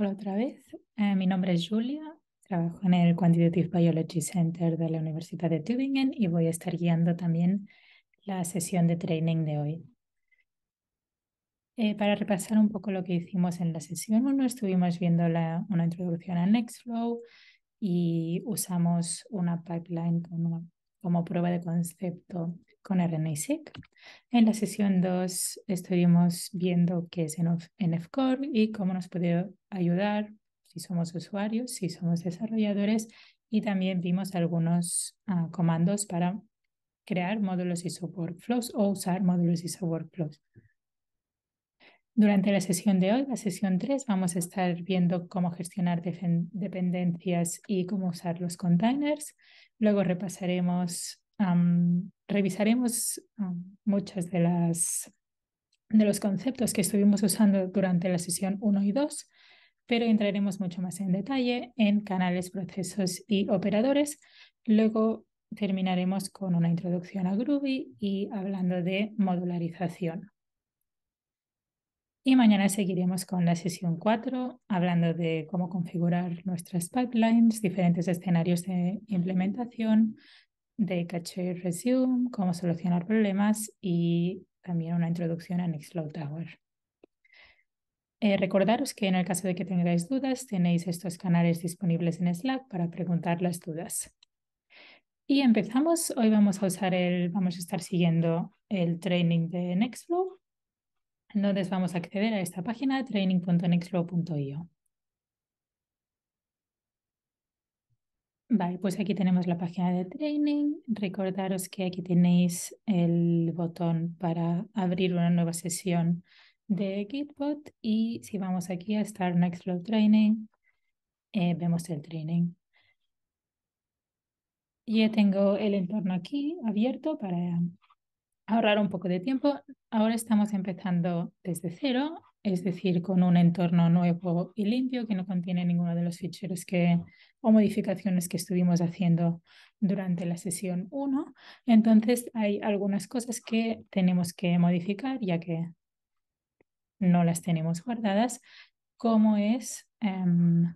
Hola otra vez, eh, mi nombre es Julia, trabajo en el Quantitative Biology Center de la Universidad de Tübingen y voy a estar guiando también la sesión de training de hoy. Eh, para repasar un poco lo que hicimos en la sesión 1, estuvimos viendo una introducción a Nextflow y usamos una pipeline como, como prueba de concepto con e En la sesión 2 estuvimos viendo qué es NFCore y cómo nos puede ayudar si somos usuarios, si somos desarrolladores y también vimos algunos ah, comandos para crear módulos y flows o usar módulos y flows. Durante la sesión de hoy, la sesión 3, vamos a estar viendo cómo gestionar dependencias y cómo usar los containers. Luego repasaremos revisaremos um, muchos de, de los conceptos que estuvimos usando durante la sesión 1 y 2, pero entraremos mucho más en detalle en canales, procesos y operadores. Luego terminaremos con una introducción a Groovy y hablando de modularización. Y mañana seguiremos con la sesión 4, hablando de cómo configurar nuestras pipelines, diferentes escenarios de implementación, de Cache Resume, cómo solucionar problemas y también una introducción a Nextflow Tower. Eh, recordaros que en el caso de que tengáis dudas, tenéis estos canales disponibles en Slack para preguntar las dudas. Y empezamos. Hoy vamos a usar el, vamos a estar siguiendo el training de Nextflow. Entonces vamos a acceder a esta página training.nextflow.io. Vale, pues aquí tenemos la página de training. Recordaros que aquí tenéis el botón para abrir una nueva sesión de Gitbot y si vamos aquí a Start Next Training, eh, vemos el training. Ya tengo el entorno aquí abierto para ahorrar un poco de tiempo. Ahora estamos empezando desde cero es decir, con un entorno nuevo y limpio que no contiene ninguno de los ficheros que, o modificaciones que estuvimos haciendo durante la sesión 1. Entonces hay algunas cosas que tenemos que modificar ya que no las tenemos guardadas, como es em,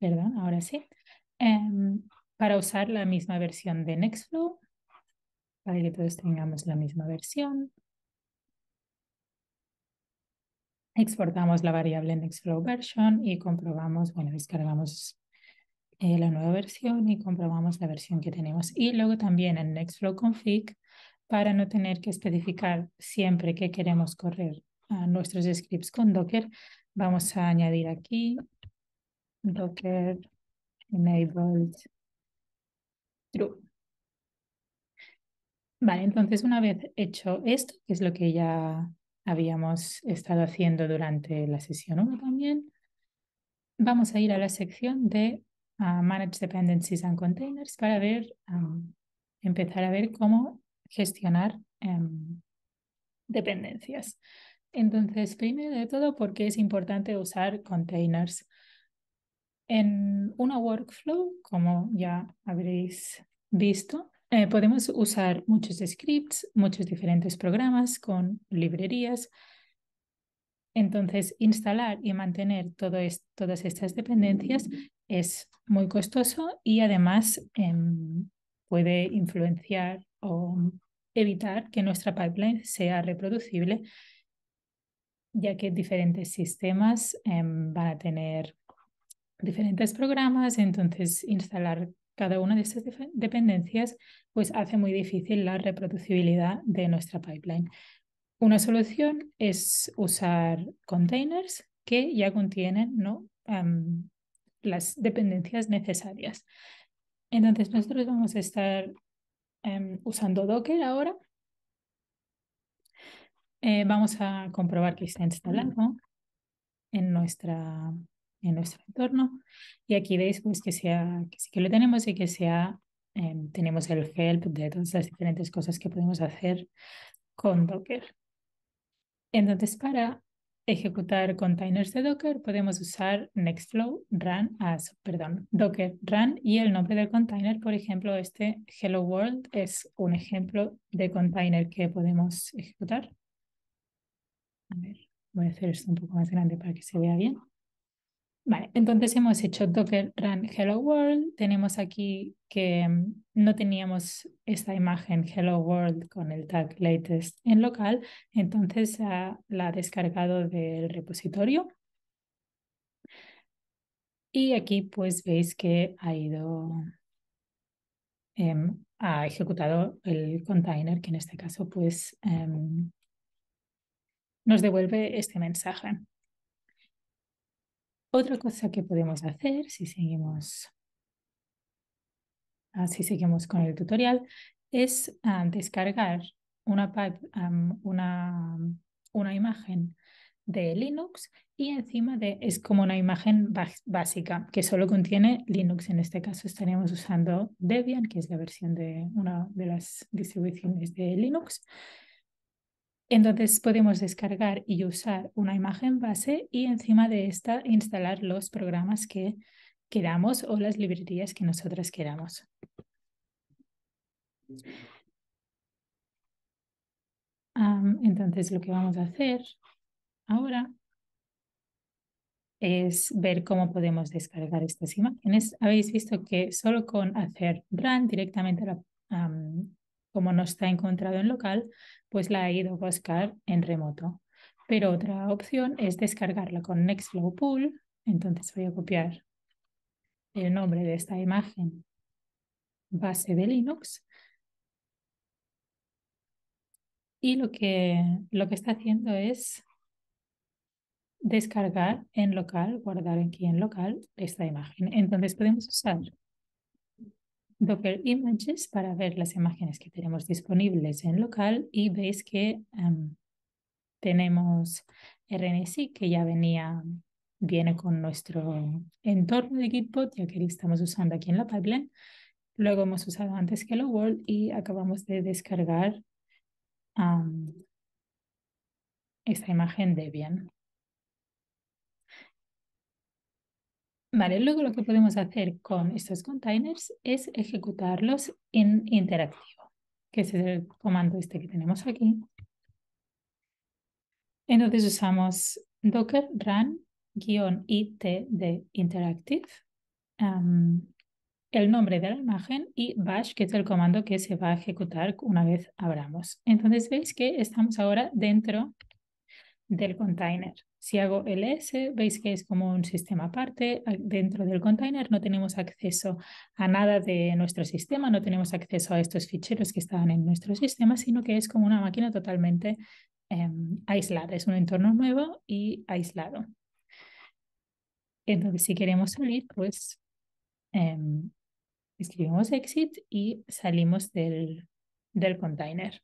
Perdón, ahora sí. Em, para usar la misma versión de Nextflow, para que todos tengamos la misma versión. Exportamos la variable Nextflow version y comprobamos, bueno, descargamos eh, la nueva versión y comprobamos la versión que tenemos. Y luego también en Nextflow config, para no tener que especificar siempre que queremos correr nuestros scripts con Docker, vamos a añadir aquí Docker enabled True. Vale, entonces una vez hecho esto, que es lo que ya habíamos estado haciendo durante la sesión 1 también, vamos a ir a la sección de ah, Manage Dependencies and Containers para ver, ah, empezar a ver cómo gestionar em, dependencias. Entonces, primero de todo, ¿por qué es importante usar containers? En una workflow, como ya habréis visto, eh, podemos usar muchos scripts, muchos diferentes programas con librerías. Entonces, instalar y mantener todas estas dependencias es muy costoso y además em, puede influenciar o evitar que nuestra pipeline sea reproducible, ya que diferentes sistemas em, van a tener diferentes programas, entonces instalar cada una de estas dependencias pues hace muy difícil la reproducibilidad de nuestra pipeline. Una solución es usar containers que ya contienen ¿no? las dependencias necesarias. Entonces nosotros vamos a estar em, usando Docker ahora. Eh, vamos a comprobar que está instalado mm. en nuestra en nuestro entorno. Y aquí veis pues, que, sea, sí que lo tenemos y que sea, em, tenemos el help de todas las diferentes cosas que podemos hacer con Docker. Entonces, para ejecutar containers de Docker, podemos usar Nextflow run as, perdón, Docker run y el nombre del container, por ejemplo, este Hello World es un ejemplo de container que podemos ejecutar. voy a hacer esto un poco más grande para que se vea bien. Vale, entonces hemos hecho Docker Run Hello World. Tenemos aquí que mm, no teníamos esta imagen Hello World con el tag latest en local, entonces ah, la ha descargado del repositorio. Y aquí pues veis que ha ido, em, ha ejecutado el container que en este caso pues em, nos devuelve este mensaje. Otra cosa que podemos hacer si seguimos, así ah, seguimos con el tutorial es ah, descargar una, una, una, imagen de Linux y encima de es como una imagen básica que solo contiene Linux. En este caso estaríamos usando Debian, que es la versión de una de las distribuciones de Linux. Entonces podemos descargar y usar una imagen base y encima de esta instalar los programas que queramos o las librerías que nosotras queramos. entonces lo que vamos a hacer ahora es ver cómo podemos descargar estas imágenes. Habéis visto que solo con hacer run directamente la, como no está encontrado en local, pues la he ido a buscar en remoto. Pero otra opción es descargarla con Nextflow Pool. Entonces voy a copiar el nombre de esta imagen base de Linux. Y lo que, lo que está haciendo es descargar en local, guardar aquí en local esta imagen. Entonces podemos usar Docker Images para ver las imágenes que tenemos disponibles en local y veis que em, tenemos RNSI que ya venía, viene con nuestro entorno de Gitpod, ya que estamos usando aquí en la pipeline. Luego hemos usado antes Hello World y acabamos de descargar esta imagen Debian. Vale, luego lo que podemos hacer con estos containers es ejecutarlos en interactivo, que es el comando este que tenemos aquí. Entonces usamos docker run-it de interactive, el nombre de la imagen y bash, que es el comando que se va a ejecutar una vez abramos. Entonces veis que estamos ahora dentro del container. Si hago ls, veis que es como un sistema aparte. Dentro del container no tenemos acceso a nada de nuestro sistema, no tenemos acceso a estos ficheros que estaban en nuestro sistema, sino que es como una máquina totalmente em, aislada. Es un entorno nuevo y aislado. Entonces, si queremos salir, pues em, escribimos exit y salimos del, del container.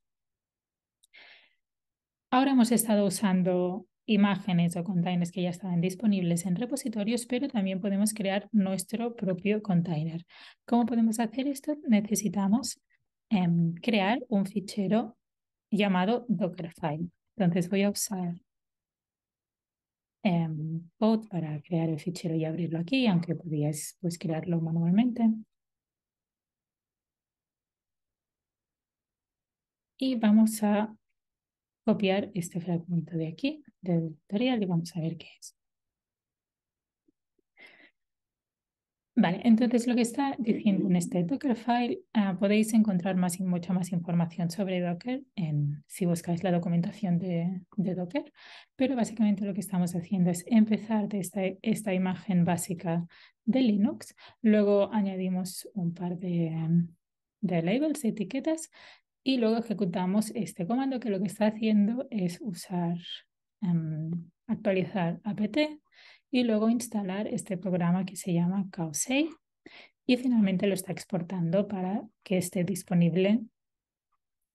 Ahora hemos estado usando imágenes o containers que ya estaban disponibles en repositorios, pero también podemos crear nuestro propio container. ¿Cómo podemos hacer esto? Necesitamos em, crear un fichero llamado Dockerfile. Entonces voy a usar eh, para crear el fichero y abrirlo aquí, aunque podíais pues, crearlo manualmente. Y vamos a copiar este fragmento de aquí del tutorial y vamos a ver qué es. Vale, entonces lo que está diciendo en este Dockerfile, ah, podéis encontrar más y mucha más información sobre Docker en, si buscáis la documentación de, Docker, pero básicamente lo que estamos haciendo es empezar de esta, esta imagen básica de Linux, luego añadimos un par de, em, de labels, etiquetas, y luego ejecutamos este comando que lo que está haciendo es usar Em, actualizar apt y luego instalar este programa que se llama Causei y finalmente lo está exportando para que esté disponible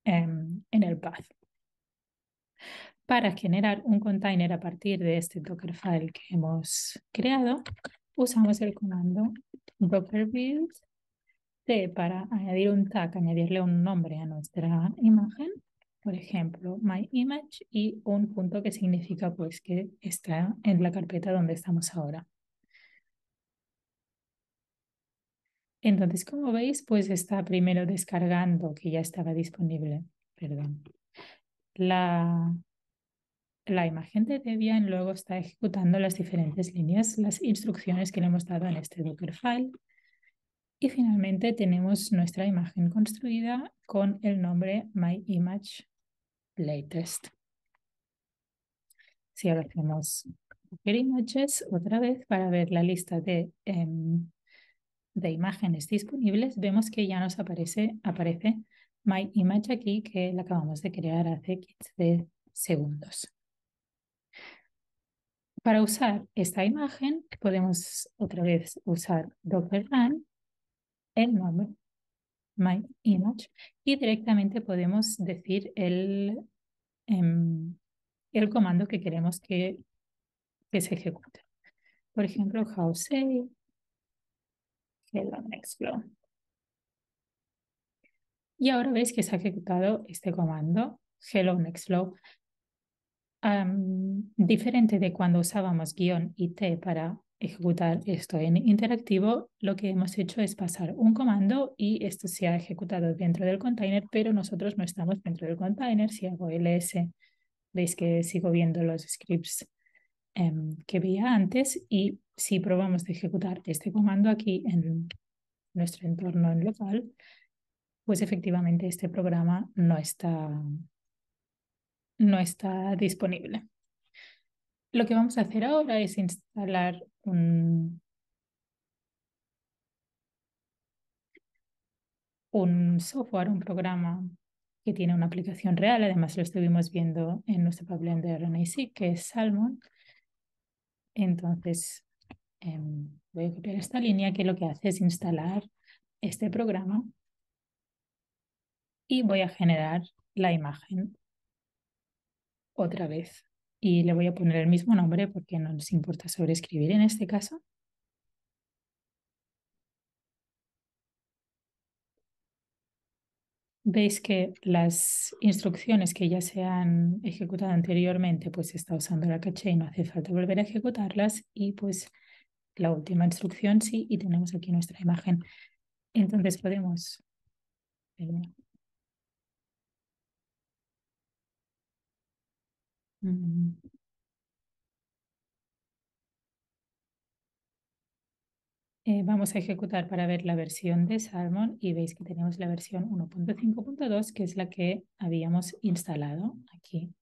em, en el path. Para generar un container a partir de este Dockerfile que hemos creado, usamos el comando docker build para añadir un tag, añadirle un nombre a nuestra imagen por ejemplo, my image y un punto que significa pues que está en la carpeta donde estamos ahora. Entonces, como veis, pues está primero descargando, que ya estaba disponible, perdón, la, la imagen de Debian, luego está ejecutando las diferentes líneas, las instrucciones que le hemos dado en este Dockerfile. Y finalmente tenemos nuestra imagen construida con el nombre My Image latest. Si ahora hacemos Images otra vez para ver la lista em, de, imágenes disponibles, vemos que ya nos aparece, aparece My Image aquí que la acabamos de crear hace 15 segundos. Para usar esta imagen podemos otra vez usar Docker Run, el nombre my image, y directamente podemos decir el, em, el comando que queremos que, que se ejecute. Por ejemplo, how hello next flow. Y ahora veis que se ha ejecutado este comando, hello next flow, diferente de cuando usábamos guión IT para ejecutar esto en interactivo, lo que hemos hecho es pasar un comando y esto se ha ejecutado dentro del container, pero nosotros no estamos dentro del container. Si hago ls, veis que sigo viendo los scripts em, que veía antes y si probamos de ejecutar este comando aquí en nuestro entorno en local, pues efectivamente este programa no está, no está disponible. Lo que vamos a hacer ahora es instalar un, software, un programa que tiene una aplicación real, además lo estuvimos viendo en nuestro problema de RNA-Seq, que es Salmon. Entonces, em, voy a copiar esta línea que lo que hace es instalar este programa y voy a generar la imagen otra vez y le voy a poner el mismo nombre porque no nos importa sobreescribir en este caso. Veis que las instrucciones que ya se han ejecutado anteriormente, pues está usando la caché y no hace falta volver a ejecutarlas. Y pues la última instrucción sí, y tenemos aquí nuestra imagen. Entonces podemos... Eh, vamos a ejecutar para ver la versión de Salmon y veis que tenemos la versión 1.5.2 que es la que habíamos instalado aquí.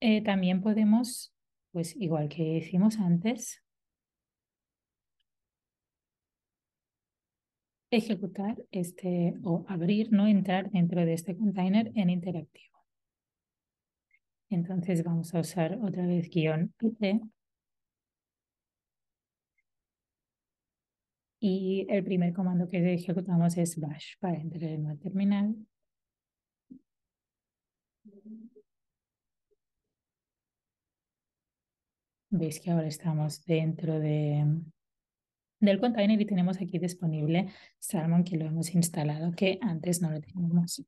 Eh, también podemos, pues igual que hicimos antes, ejecutar este o abrir, no entrar dentro de este container en interactivo. Entonces vamos a usar otra vez guión IT. Y el primer comando que ejecutamos es bash para entrar en el terminal. Veis que ahora estamos dentro del container y tenemos aquí disponible Salmon que lo hemos instalado que antes no lo teníamos.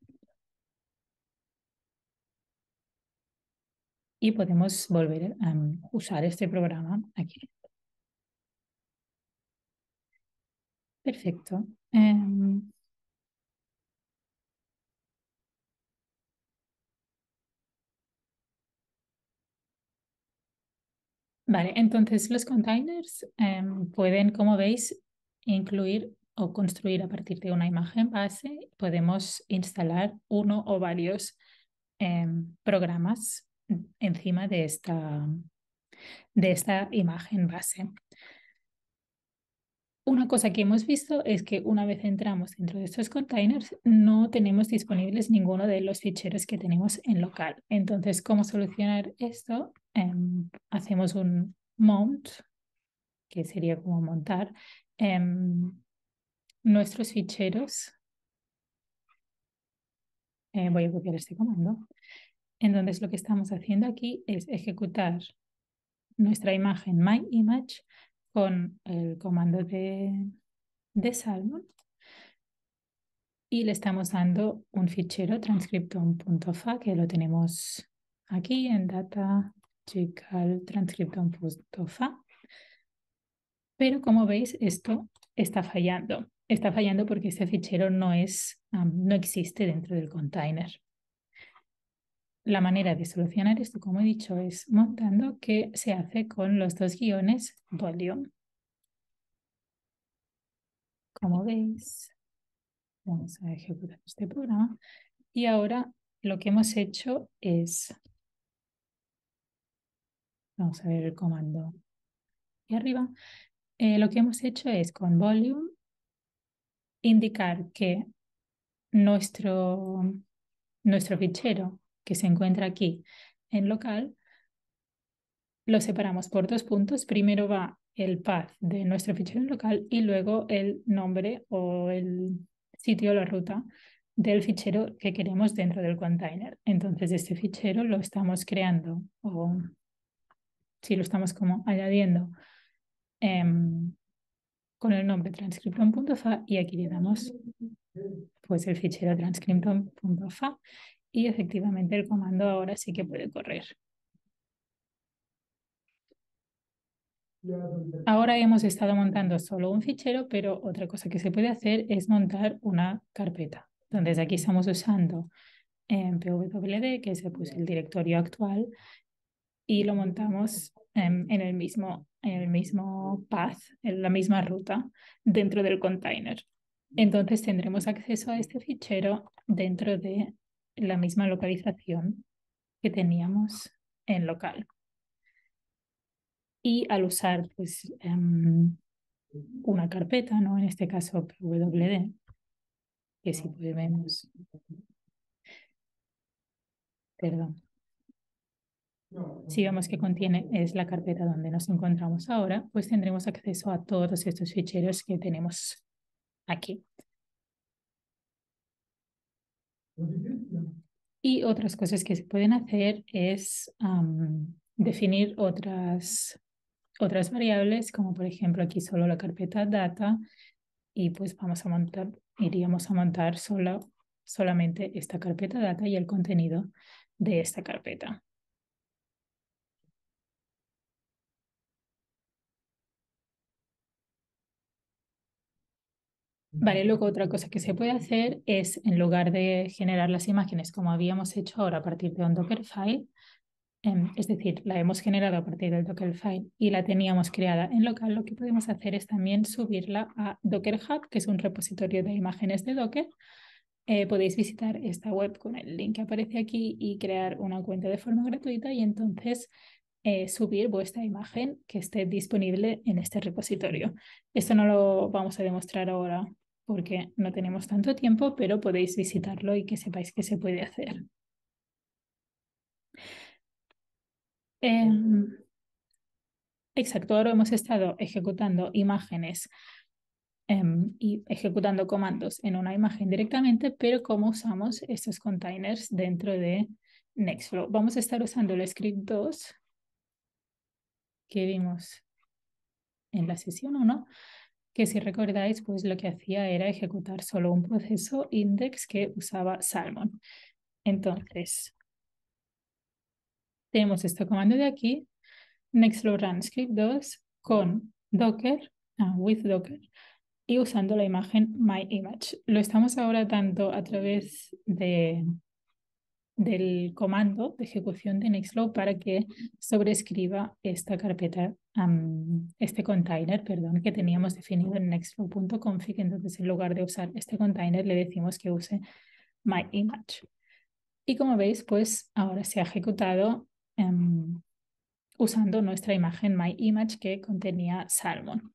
y podemos volver a usar este programa aquí. Perfecto. Em, vale, entonces los containers em, pueden, como veis, incluir o construir a partir de una imagen base. Podemos instalar uno o varios em, programas encima de esta, de esta imagen base. Una cosa que hemos visto es que una vez entramos dentro de estos containers, no tenemos disponibles ninguno de los ficheros que tenemos en local. Entonces, ¿cómo solucionar esto? Em, hacemos un mount, que sería como montar em, nuestros ficheros. Eh, voy a copiar este comando. Entonces, lo que estamos haciendo aquí es ejecutar nuestra imagen MyImage con el comando de, de Salmon y le estamos dando un fichero transcripton.fa que lo tenemos aquí en data transcripton.fa. Pero como veis, esto está fallando. Está fallando porque este fichero no, es, no existe dentro del container la manera de solucionar esto, como he dicho, es montando, que se hace con los dos guiones volume. Como veis, vamos a ejecutar este programa. Y ahora lo que hemos hecho es, vamos a ver el comando y arriba, eh, lo que hemos hecho es con volume indicar que nuestro, nuestro fichero que se encuentra aquí en local, lo separamos por dos puntos. Primero va el path de nuestro fichero en local y luego el nombre o el sitio o la ruta del fichero que queremos dentro del container. Entonces, este fichero lo estamos creando o si lo estamos como añadiendo em, con el nombre transcripton.fa y aquí le damos pues el fichero transcripton.fa y efectivamente el comando ahora sí que puede correr. Ahora hemos estado montando solo un fichero, pero otra cosa que se puede hacer es montar una carpeta. Entonces aquí estamos usando en eh, pwd, que es pues, el directorio actual, y lo montamos em, en, el mismo, en el mismo path, en la misma ruta dentro del container. Entonces tendremos acceso a este fichero dentro de la misma localización que teníamos en local. Y al usar pues, em, una carpeta, ¿no? en este caso PWD, que si podemos... Perdón. Si vemos que contiene es la carpeta donde nos encontramos ahora, pues tendremos acceso a todos estos ficheros que tenemos aquí. Y otras cosas que se pueden hacer es definir otras, otras variables, como por ejemplo aquí solo la carpeta data, y pues vamos a montar, iríamos a montar solo, solamente esta carpeta data y el contenido de esta carpeta. Vale, luego otra cosa que se puede hacer es, en lugar de generar las imágenes como habíamos hecho ahora a partir de un Dockerfile, em, es decir, la hemos generado a partir del Dockerfile y la teníamos creada en local, lo que podemos hacer es también subirla a Docker Hub, que es un repositorio de imágenes de Docker. Eh, podéis visitar esta web con el link que aparece aquí y crear una cuenta de forma gratuita y entonces eh, subir vuestra imagen que esté disponible en este repositorio. Esto no lo vamos a demostrar ahora porque no tenemos tanto tiempo, pero podéis visitarlo y que sepáis que se puede hacer. Em, exacto, ahora hemos estado ejecutando imágenes em, y ejecutando comandos en una imagen directamente, pero ¿cómo usamos estos containers dentro de Nextflow? Vamos a estar usando el script 2 que vimos en la sesión 1 que si recordáis, pues lo que hacía era ejecutar solo un proceso index que usaba Salmon. Entonces, tenemos este comando de aquí, nextflow run script 2 con docker, ah, with docker, y usando la imagen my image. Lo estamos ahora tanto a través de del comando de ejecución de Nextflow para que sobrescriba esta carpeta, este container, perdón, que teníamos definido en Nextflow.config. Entonces, en lugar de usar este container, le decimos que use MyImage. image. Y como veis, pues ahora se ha ejecutado em, usando nuestra imagen MyImage image que contenía Salmon.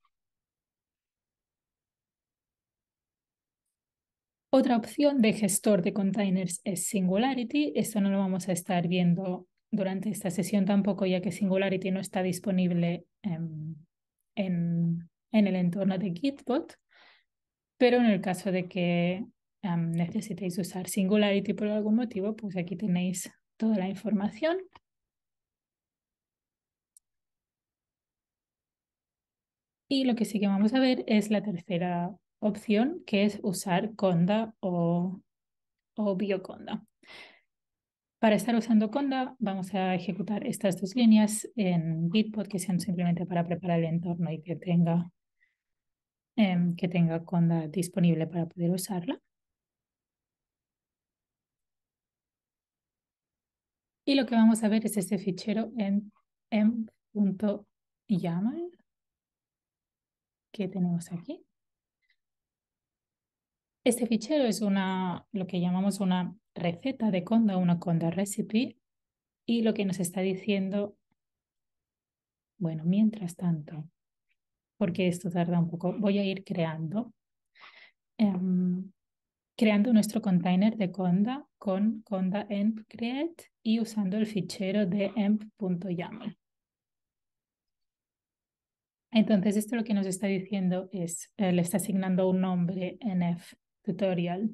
Otra opción de gestor de containers es Singularity. Esto no lo vamos a estar viendo durante esta sesión tampoco, ya que Singularity no está disponible em, en, el entorno de Gitbot. Pero en el caso de que em, necesitéis usar Singularity por algún motivo, pues aquí tenéis toda la información. Y lo que sí que vamos a ver es la tercera opción que es usar Conda o, BioConda. Para estar usando Conda, vamos a ejecutar estas dos líneas en Gitpod que sean simplemente para preparar el entorno y que tenga, em, que tenga Conda disponible para poder usarla. Y lo que vamos a ver es este fichero en m.yaml que tenemos aquí. Este fichero es una, lo que llamamos una receta de conda, una conda recipe, y lo que nos está diciendo, bueno, mientras tanto, porque esto tarda un poco, voy a ir creando, em, creando nuestro container de conda con conda emp create y usando el fichero de emp.yaml. Entonces, esto lo que nos está diciendo es, eh, le está asignando un nombre nf tutorial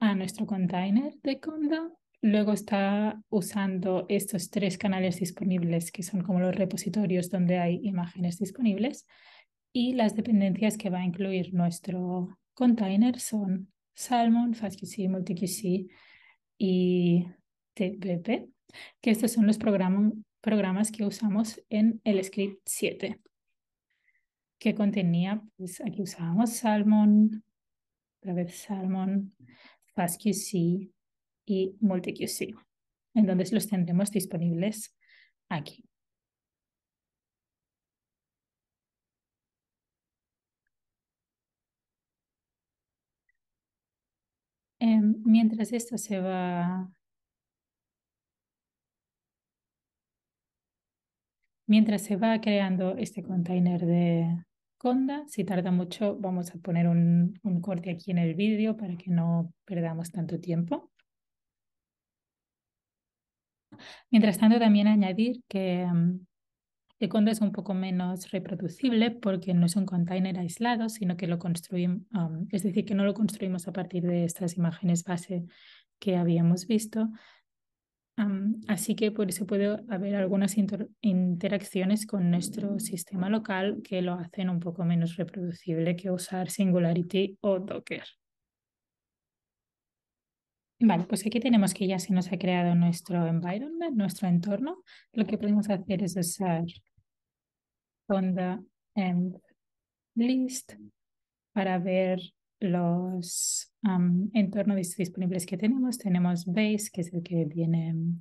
a nuestro container de Conda. Luego está usando estos tres canales disponibles que son como los repositorios donde hay imágenes disponibles. Y las dependencias que va a incluir nuestro container son Salmon, FastQC, MultiQC y TPP, que estos son los programas que usamos en el script 7, que contenía, pues aquí usábamos Salmon, vez Salmon, FastQC y MultiQC. Entonces los tendremos disponibles aquí. Em, mientras esto se va... Mientras se va creando este container de, si tarda mucho, vamos a poner un, corte aquí en el vídeo para que no perdamos tanto tiempo. Mientras tanto, también añadir que que mm, es un poco menos reproducible porque no es un container aislado, sino que lo construimos, es decir, que no lo construimos a partir de estas imágenes base que habíamos visto, así que por eso puede haber algunas interacciones con nuestro sistema local que lo hacen un poco menos reproducible que usar Singularity o Docker. Vale, pues aquí tenemos que ya se nos ha creado nuestro environment, nuestro entorno. Lo que podemos hacer es usar Conda and list para ver los entornos disponibles que tenemos. Tenemos Base, que es el que viene, mm,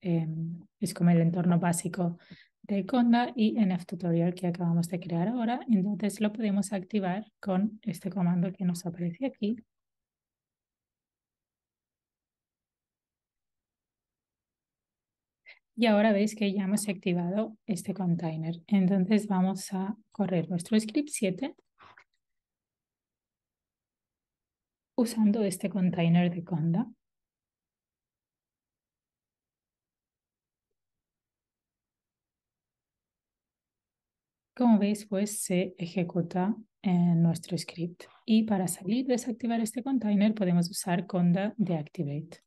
em, es como el entorno básico de Conda y NF Tutorial que acabamos de crear ahora. Entonces lo podemos activar con este comando que nos aparece aquí. Y ahora veis que ya hemos activado este container. Entonces vamos a correr nuestro script 7 usando este container de Conda. Como veis, pues se ejecuta en nuestro script. Y para salir, desactivar este container, podemos usar conda deactivate.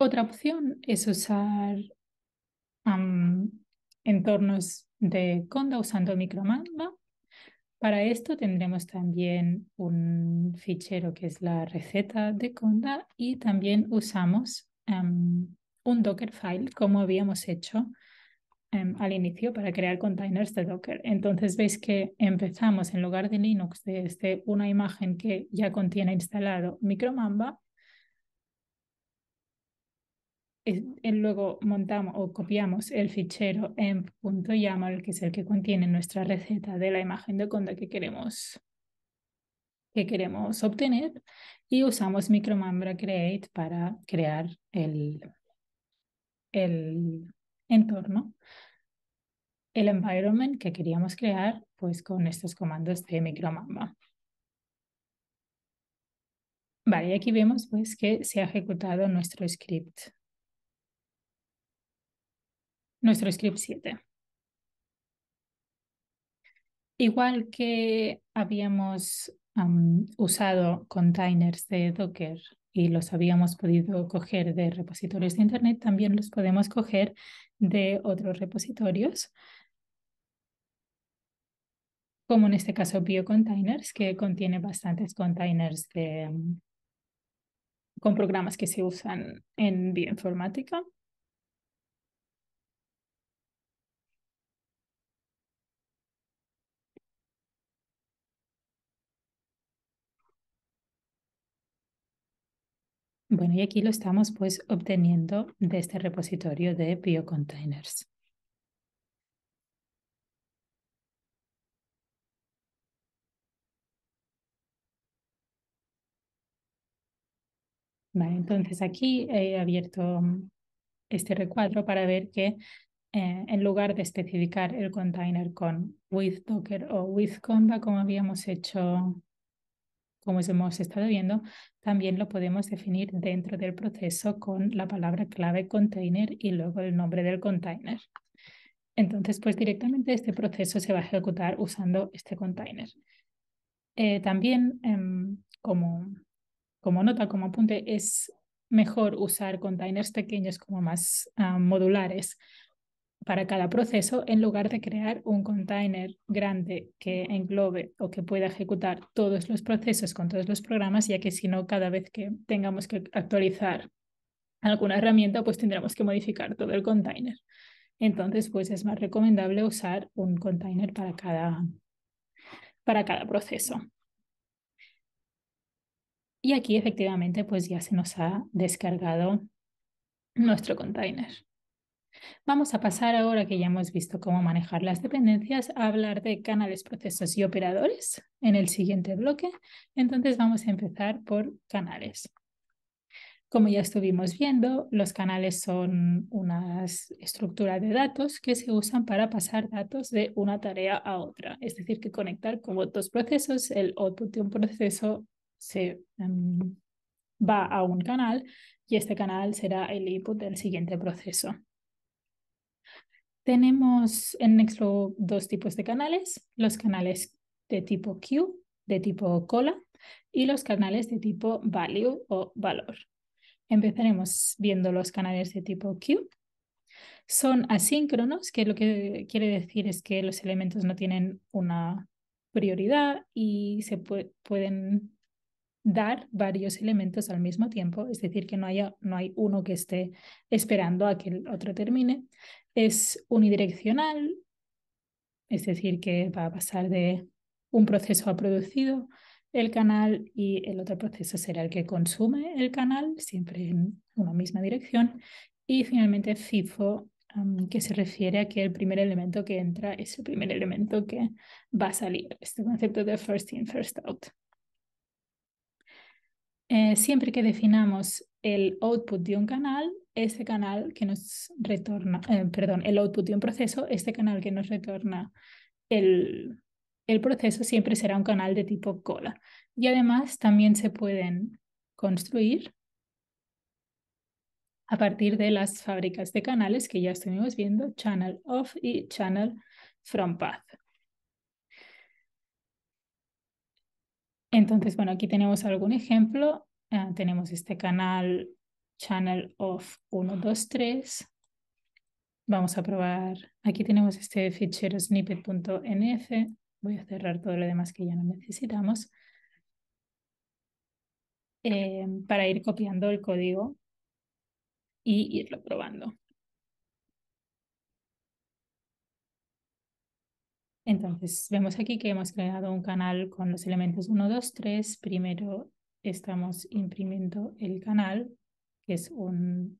Otra opción es usar entornos de conda usando micromanga para esto tendremos también un fichero que es la receta de Conda y también usamos em, un Dockerfile como habíamos hecho em, al inicio para crear containers de Docker. Entonces veis que empezamos en lugar de Linux desde una imagen que ya contiene instalado Micromamba eh, luego montamos o copiamos el fichero env.yaml, que es el que contiene nuestra receta de la imagen de conda que queremos, que queremos obtener, y usamos Micromambra Create para crear el, entorno, el environment que queríamos crear pues con estos comandos de Micromamba. Vale, y aquí vemos pues que se ha ejecutado nuestro script nuestro script 7. Igual que habíamos usado containers de Docker y los habíamos podido coger de repositorios de Internet, también los podemos coger de otros repositorios, como en este caso BioContainers, que contiene bastantes containers con programas que se usan en bioinformática. Bueno, y aquí lo estamos pues obteniendo de este repositorio de biocontainers. Vale, entonces aquí he abierto este recuadro para ver que eh, en lugar de especificar el container con with Docker o with como habíamos hecho como hemos estado viendo, también lo podemos definir dentro del proceso con la palabra clave container y luego el nombre del container. Entonces, pues directamente este proceso se va a ejecutar usando este container. Eh, también, em, como, como nota, como apunte, es mejor usar containers pequeños como más ah, modulares para cada proceso en lugar de crear un container grande que englobe o que pueda ejecutar todos los procesos con todos los programas, ya que si no, cada vez que tengamos que actualizar alguna herramienta, pues tendremos que modificar todo el container. Entonces, pues es más recomendable usar un container para cada, para cada proceso. Y aquí efectivamente, pues ya se nos ha descargado nuestro container. Vamos a pasar ahora que ya hemos visto cómo manejar las dependencias a hablar de canales, procesos y operadores en el siguiente bloque. Entonces vamos a empezar por canales. Como ya estuvimos viendo, los canales son unas estructuras de datos que se usan para pasar datos de una tarea a otra, es decir, que conectar como dos procesos, el output de un proceso se em, va a un canal y este canal será el input del siguiente proceso. Tenemos en Nextflow dos tipos de canales, los canales de tipo Q, de tipo cola, y los canales de tipo value o valor. Empezaremos viendo los canales de tipo Q. Son asíncronos, que lo que quiere decir es que los elementos no tienen una prioridad y se pueden dar varios elementos al mismo tiempo, es decir, que no, haya, no hay uno que esté esperando a que el otro termine es unidireccional, es decir, que va a pasar de un proceso ha producido el canal y el otro proceso será el que consume el canal, siempre en una misma dirección. Y finalmente FIFO, que se refiere a que el primer elemento que entra es el primer elemento que va a salir. Este concepto de first in, first out. Eh, siempre que definamos el output de un canal, ese canal que nos retorna, eh, perdón, el output de un proceso, este canal que nos retorna el, el proceso siempre será un canal de tipo cola. Y además también se pueden construir a partir de las fábricas de canales que ya estuvimos viendo, Channel Off y Channel From Path. Entonces, bueno, aquí tenemos algún ejemplo. Ah, tenemos este canal channel of 123. Vamos a probar. Aquí tenemos este fichero snippet.nf. Voy a cerrar todo lo demás que ya no necesitamos. Eh, para ir copiando el código y irlo probando. Entonces, vemos aquí que hemos creado un canal con los elementos 1, 2, 3. Primero estamos imprimiendo el canal, que es un,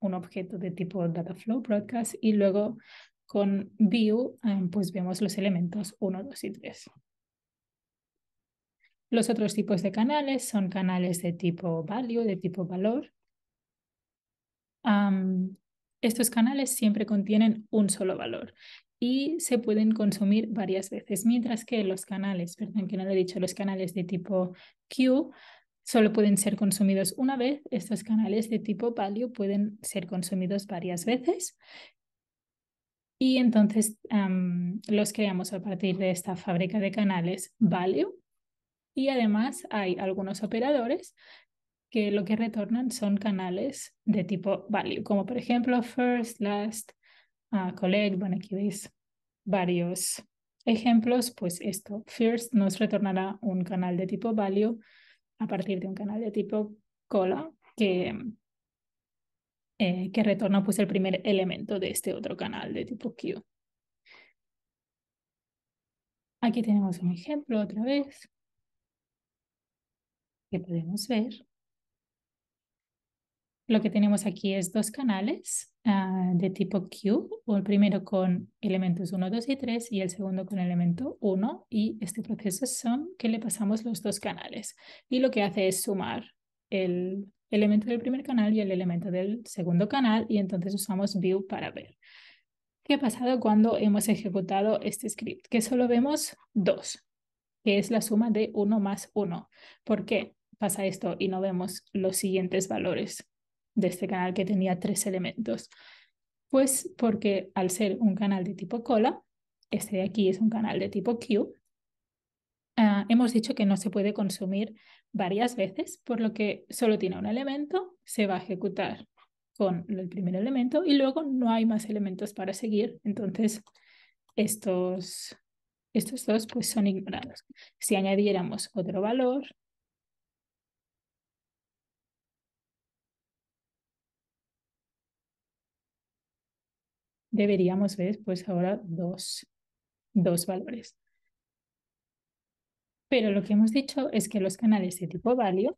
objeto de tipo Dataflow Broadcast, y luego con View, eh, pues vemos los elementos 1, 2 y 3. Los otros tipos de canales son canales de tipo value, de tipo valor. estos canales siempre contienen un solo valor y se pueden consumir varias veces, mientras que los canales, perdón que no lo he dicho, los canales de tipo Q solo pueden ser consumidos una vez, estos canales de tipo value pueden ser consumidos varias veces y entonces los creamos a partir de esta fábrica de canales value y además hay algunos operadores que lo que retornan son canales de tipo value, como por ejemplo first, last, collect, bueno, aquí veis varios ejemplos, pues esto, first nos retornará un canal de tipo value a partir de un canal de tipo cola que, eh, que retorna pues el primer elemento de este otro canal de tipo queue. Aquí tenemos un ejemplo otra vez que podemos ver. Lo que tenemos aquí es dos canales ah, de tipo Q, o el primero con elementos 1, 2 y 3 y el segundo con elemento 1 y este proceso son que le pasamos los dos canales y lo que hace es sumar el elemento del primer canal y el elemento del segundo canal y entonces usamos view para ver. ¿Qué ha pasado cuando hemos ejecutado este script? Que solo vemos dos, que es la suma de 1 más 1. ¿Por qué pasa esto y no vemos los siguientes valores? de este canal que tenía tres elementos? Pues porque al ser un canal de tipo cola, este de aquí es un canal de tipo Q, ah, hemos dicho que no se puede consumir varias veces, por lo que solo tiene un elemento, se va a ejecutar con el primer elemento y luego no hay más elementos para seguir, entonces estos, estos dos pues, son ignorados. Si añadiéramos otro valor, deberíamos ver pues ahora dos, dos valores. Pero lo que hemos dicho es que los canales de tipo valio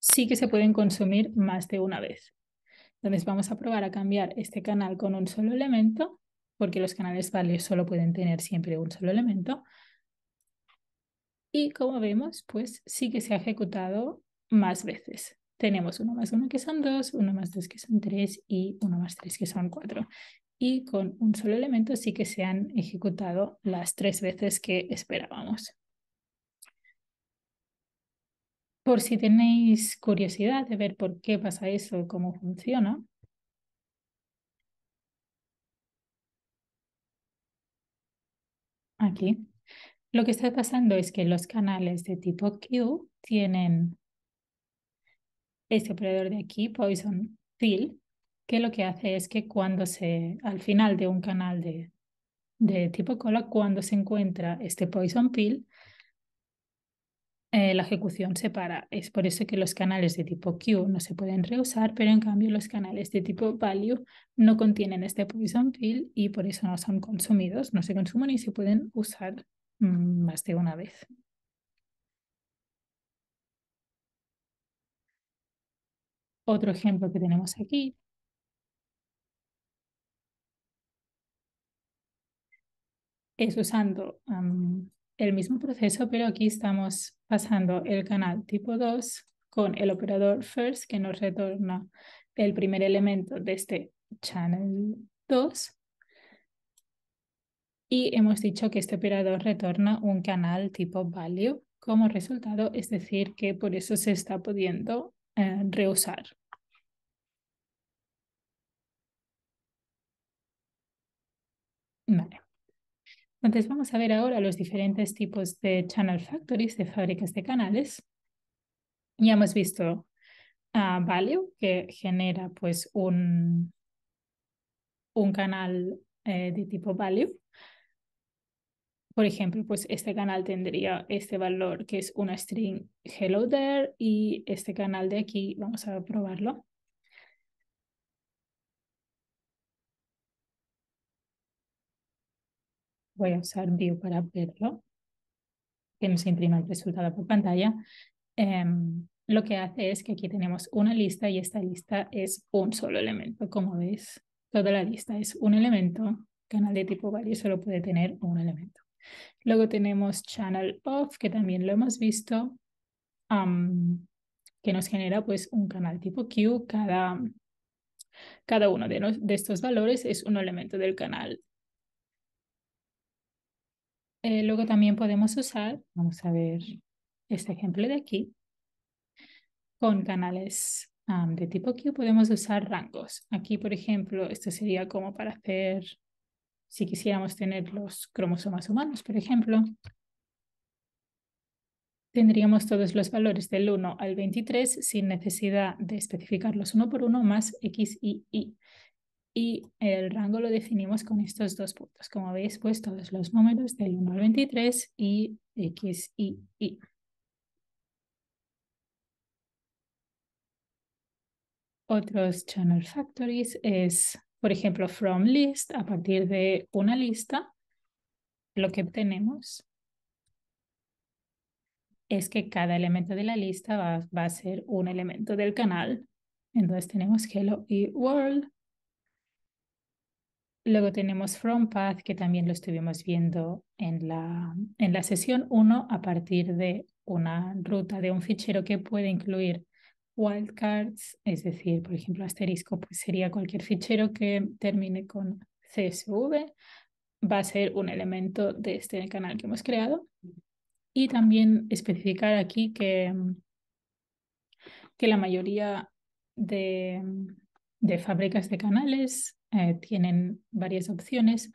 sí que se pueden consumir más de una vez. Entonces vamos a probar a cambiar este canal con un solo elemento, porque los canales value solo pueden tener siempre un solo elemento. Y como vemos, pues sí que se ha ejecutado más veces tenemos 1 más 1 que son 2, 1 más 2 que son 3 y 1 más 3 que son 4. Y con un solo elemento sí que se han ejecutado las tres veces que esperábamos. Por si tenéis curiosidad de ver por qué pasa eso, cómo funciona, aquí. Lo que está pasando es que los canales de tipo Q tienen este operador de aquí, Poison Fill, que lo que hace es que cuando se, al final de un canal de, tipo cola, cuando se encuentra este Poison Pill, eh, la ejecución se para. Es por eso que los canales de tipo Q no se pueden reusar, pero en cambio los canales de tipo value no contienen este poison pill y por eso no son consumidos, no se consumen y se pueden usar mm, más de una vez. Otro ejemplo que tenemos aquí. Es usando el mismo proceso, pero aquí estamos pasando el canal tipo 2 con el operador first que nos retorna el primer elemento de este channel 2 y hemos dicho que este operador retorna un canal tipo value como resultado, es decir, que por eso se está pudiendo eh, reusar. Vale. Entonces vamos a ver ahora los diferentes tipos de channel factories, de fábricas de canales. Ya hemos visto a ah, Value, que genera pues un, un canal eh, de tipo Value. Por ejemplo, pues este canal tendría este valor que es una string hello there y este canal de aquí, vamos a probarlo, voy a usar View para verlo, que nos imprima el resultado por pantalla, em, lo que hace es que aquí tenemos una lista y esta lista es un solo elemento. Como veis, toda la lista es un elemento. Canal de tipo value solo puede tener un elemento. Luego tenemos channel off, que también lo hemos visto, que nos genera pues un canal tipo queue. Cada, cada uno de, de estos valores es un elemento del canal eh, luego también podemos usar, vamos a ver este ejemplo de aquí, con canales de tipo Q podemos usar rangos. Aquí, por ejemplo, esto sería como para hacer, si quisiéramos tener los cromosomas humanos, por ejemplo, tendríamos todos los valores del 1 al 23 sin necesidad de especificarlos uno por uno más X y Y y el rango lo definimos con estos dos puntos. Como veis, pues todos los números del 1 al 23 y X y Y. Otros channel factories es, por ejemplo, from list, a partir de una lista, lo que obtenemos es que cada elemento de la lista va, va a ser un elemento del canal. Entonces tenemos hello y world, Luego tenemos Path, que también lo estuvimos viendo en la, en la sesión 1 a partir de una ruta de un fichero que puede incluir wildcards, es decir, por ejemplo, asterisco, pues sería cualquier fichero que termine con CSV, va a ser un elemento de este canal que hemos creado. Y también especificar aquí que, mm, que la mayoría de, de fábricas de canales eh, tienen varias opciones.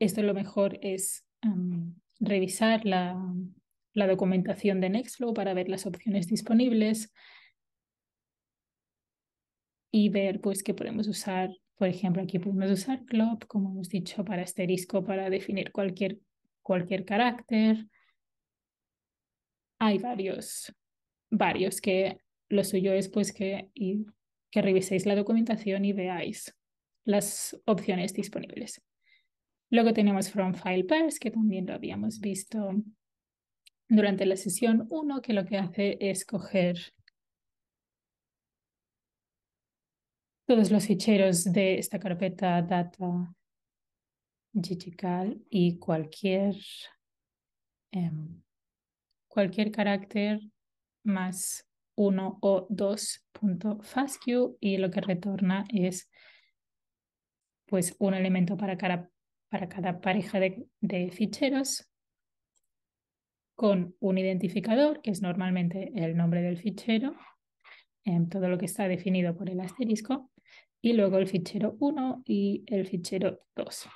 Esto lo mejor es revisar la, documentación de Nextflow para ver las opciones disponibles y ver pues que podemos usar, por ejemplo, aquí podemos usar glob, como hemos dicho, para asterisco, para definir cualquier, carácter. Hay varios, varios que lo suyo es pues que, que reviséis la documentación y veáis las opciones disponibles. Luego tenemos From File Pairs, que también lo habíamos visto durante la sesión 1, que lo que hace es coger todos los ficheros de esta carpeta data digital y cualquier, em, cualquier carácter más 1 o fastq y lo que retorna es pues un elemento para cada, para cada pareja de, ficheros con un identificador, que es normalmente el nombre del fichero, todo lo que está definido por el asterisco, y luego el fichero 1 y el fichero 2.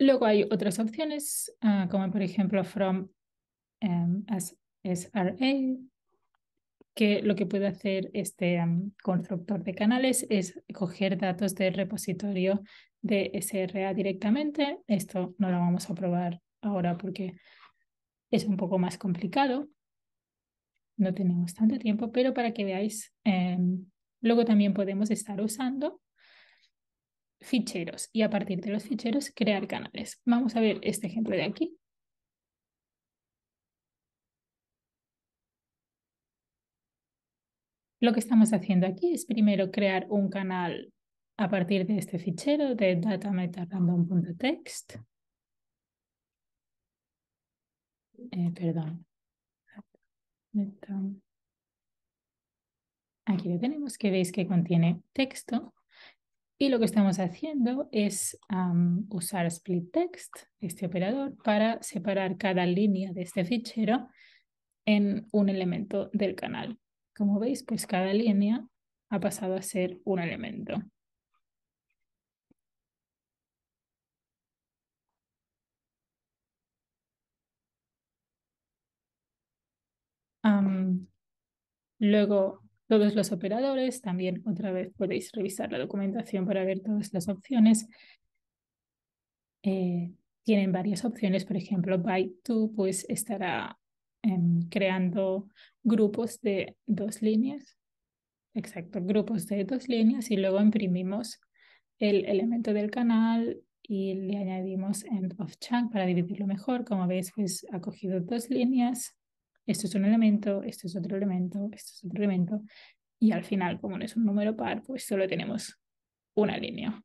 Luego hay otras opciones, ah, como por ejemplo from as em, SRA, que lo que puede hacer este constructor de canales es coger datos del repositorio de SRA directamente. Esto no lo vamos a probar ahora porque es un poco más complicado. No tenemos tanto tiempo, pero para que veáis, em, luego también podemos estar usando ficheros y a partir de los ficheros crear canales. Vamos a ver este ejemplo de aquí. Lo que estamos haciendo aquí es primero crear un canal a partir de este fichero de meta Eh, perdón. Aquí lo tenemos, que veis que contiene texto. Y lo que estamos haciendo es usar split text, este operador, para separar cada línea de este fichero en un elemento del canal. Como veis, pues cada línea ha pasado a ser un elemento. luego, todos los operadores, también otra vez podéis revisar la documentación para ver todas las opciones. Eh, tienen varias opciones, por ejemplo, by 2 pues estará Em, creando grupos de dos líneas. Exacto, grupos de dos líneas y luego imprimimos el elemento del canal y le añadimos end of chunk para dividirlo mejor. Como veis, pues ha cogido dos líneas. Esto es un elemento, esto es otro elemento, esto es otro elemento. Y al final, como no es un número par, pues solo tenemos una línea.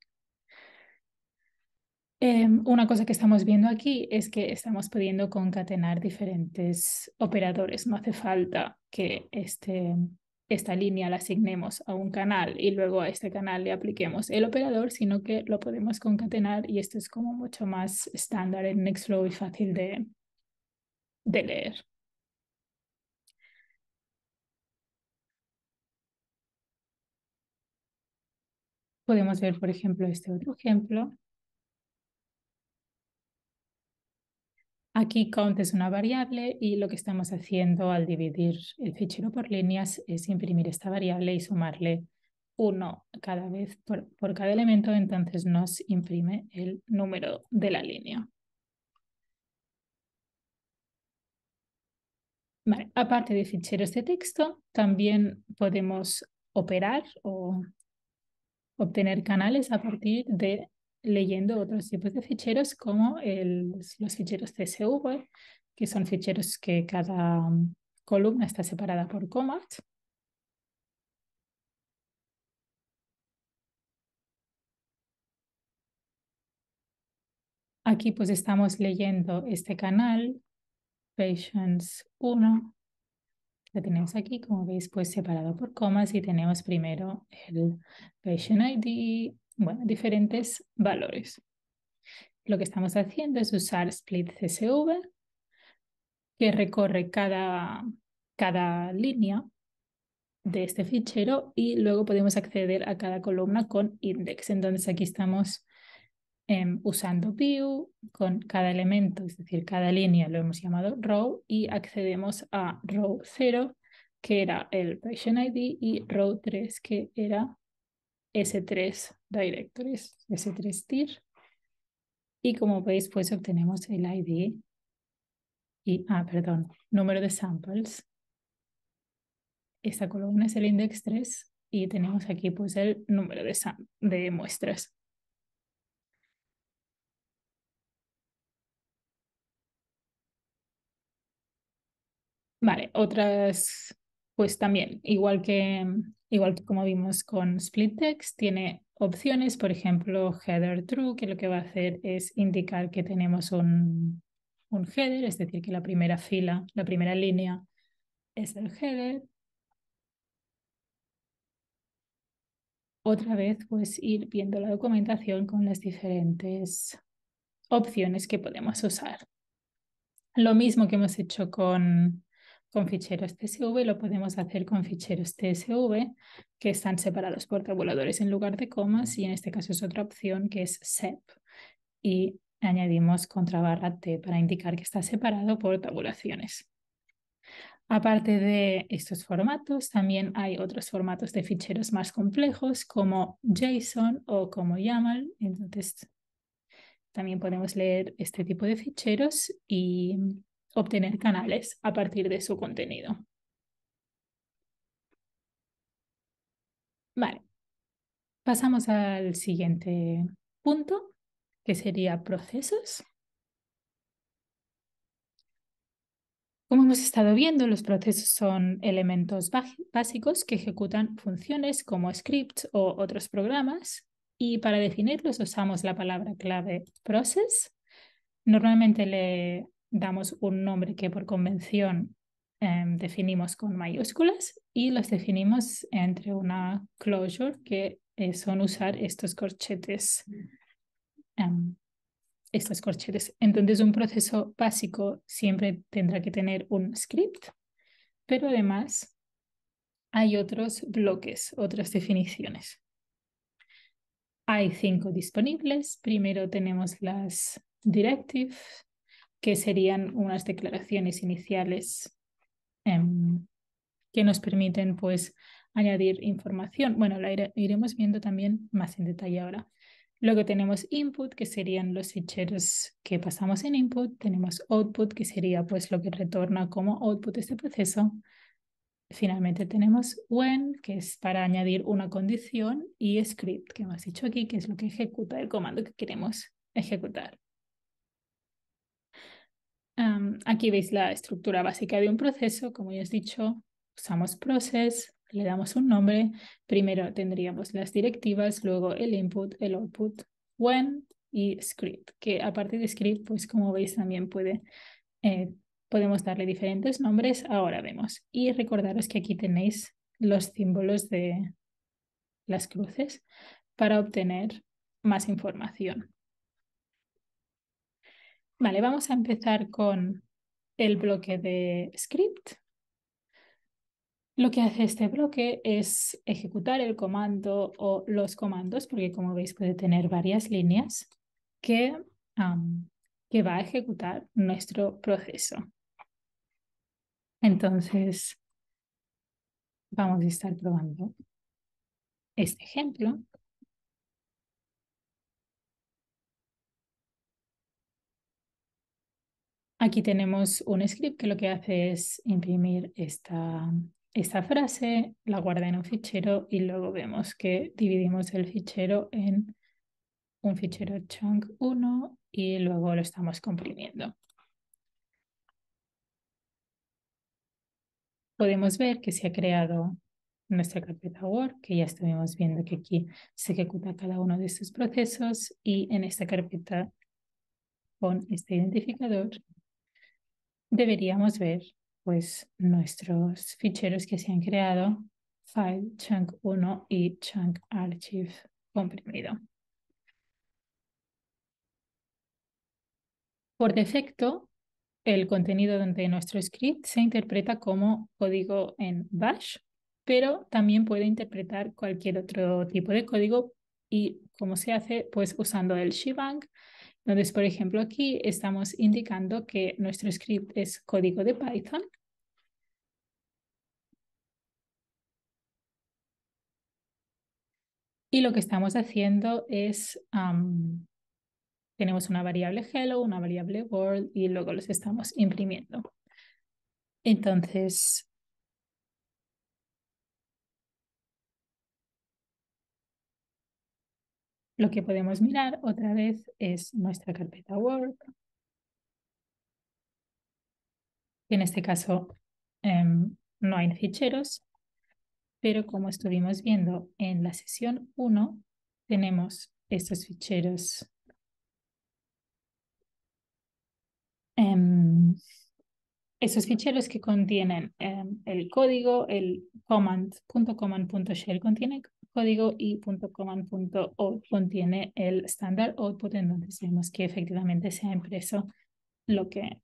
Em, una cosa que estamos viendo aquí es que estamos pudiendo concatenar diferentes operadores. No hace falta que este, esta línea la asignemos a un canal y luego a este canal le apliquemos el operador, sino que lo podemos concatenar y esto es como mucho más estándar en Nextflow y fácil de leer. Podemos ver, por ejemplo, este otro ejemplo Aquí count es una variable y lo que estamos haciendo al dividir el fichero por líneas es imprimir esta variable y sumarle uno cada vez por, cada elemento, entonces nos imprime el número de la línea. Aparte de ficheros de texto, también podemos operar o obtener canales a partir de leyendo otros tipos de ficheros como pues, los ficheros CSV, que son ficheros que cada mm, columna está separada por comas. Aquí pues estamos leyendo este canal, Patients 1, Lo tenemos aquí, como veis, pues separado por comas y tenemos primero el Patient ID, bueno, diferentes valores. Lo que estamos haciendo es usar split CSV, que recorre cada, cada línea de este fichero y luego podemos acceder a cada columna con index. Entonces aquí estamos em, usando view con cada elemento, es decir, cada línea lo hemos llamado row y accedemos a row 0 que era el patient ID y row 3 que era S3 Directories, S3 tier. Y como veis, pues obtenemos el ID y, ah, perdón, número de samples. Esta columna es el index 3 y tenemos aquí pues el número de, de muestras. Vale, otras pues también, igual que, mm, igual como vimos con Split Text, tiene opciones, por ejemplo, header true, que lo que va a hacer es indicar que tenemos un, un header, es decir, que la primera fila, la primera línea es el header. Otra vez, pues ir viendo la documentación con las diferentes opciones que podemos usar. Lo mismo que hemos hecho con con ficheros TSV, lo podemos hacer con ficheros TSV que están separados por tabuladores en lugar de comas y en este caso es otra opción que es SEP y añadimos contra barra T para indicar que está separado por tabulaciones. Aparte de estos formatos, también hay otros formatos de ficheros más complejos como JSON o como YAML. Entonces, también podemos leer este tipo de ficheros y obtener canales a partir de su contenido. Vale, pasamos al siguiente punto, que sería procesos. Como hemos estado viendo, los procesos son elementos básicos que ejecutan funciones como scripts o otros programas y para definirlos usamos la palabra clave process. Normalmente le damos un nombre que por convención em, definimos con mayúsculas y los definimos entre una closure, que eh, son usar estos corchetes. Em, estos corchetes. Entonces, un proceso básico siempre tendrá que tener un script, pero además hay otros bloques, otras definiciones. Hay cinco disponibles. Primero tenemos las directives, que serían unas declaraciones iniciales em, que nos permiten pues añadir información. Bueno, la iremos viendo también más en detalle ahora. Luego tenemos input, que serían los ficheros que pasamos en input. Tenemos output, que sería pues lo que retorna como output este proceso. Finalmente tenemos when, que es para añadir una condición, y script, que hemos dicho aquí, que es lo que ejecuta el comando que queremos ejecutar aquí veis la estructura básica de un proceso. Como ya os he dicho, usamos process, le damos un nombre. Primero tendríamos las directivas, luego el input, el output, when y script, que aparte de script, pues como veis también eh, podemos darle diferentes nombres. Ahora vemos. Y recordaros que aquí tenéis los símbolos de las cruces para obtener más información. Vale, vamos a empezar con el bloque de script. Lo que hace este bloque es ejecutar el comando o los comandos, porque como veis puede tener varias líneas que, que va a ejecutar nuestro proceso. Entonces, vamos a estar probando este ejemplo Aquí tenemos un script que lo que hace es imprimir esta, frase, la guarda en un fichero y luego vemos que dividimos el fichero en un fichero chunk 1 y luego lo estamos comprimiendo. Podemos ver que se ha creado nuestra carpeta Word, que ya estuvimos viendo que aquí se ejecuta cada uno de estos procesos y en esta carpeta con este identificador deberíamos ver pues nuestros ficheros que se han creado, file chunk 1 y chunk archive comprimido. Por defecto, el contenido de nuestro script se interpreta como código en bash, pero también puede interpretar cualquier otro tipo de código y cómo se hace, pues usando el shebang, entonces, por ejemplo, aquí estamos indicando que nuestro script es código de Python. Y lo que estamos haciendo es, tenemos una variable hello, una variable world y luego los estamos imprimiendo. Entonces, Lo que podemos mirar otra vez es nuestra carpeta Word, en este caso em, no hay ficheros, pero como estuvimos viendo en la sesión 1, tenemos estos ficheros em, esos ficheros que contienen em, el código, el command.command.shell contiene código y punto contiene el standard output, entonces vemos que efectivamente se ha impreso lo que,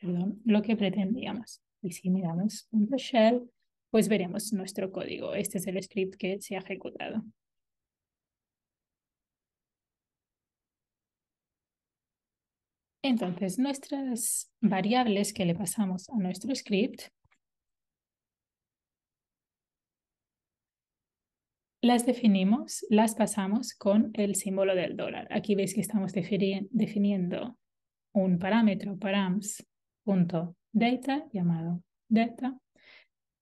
perdón, lo que pretendíamos. Y si miramos shell, pues veremos nuestro código. Este es el script que se ha ejecutado. Entonces, nuestras variables que le pasamos a nuestro script las definimos, las pasamos con el símbolo del dólar. Aquí veis que estamos definiendo un parámetro params.data llamado data,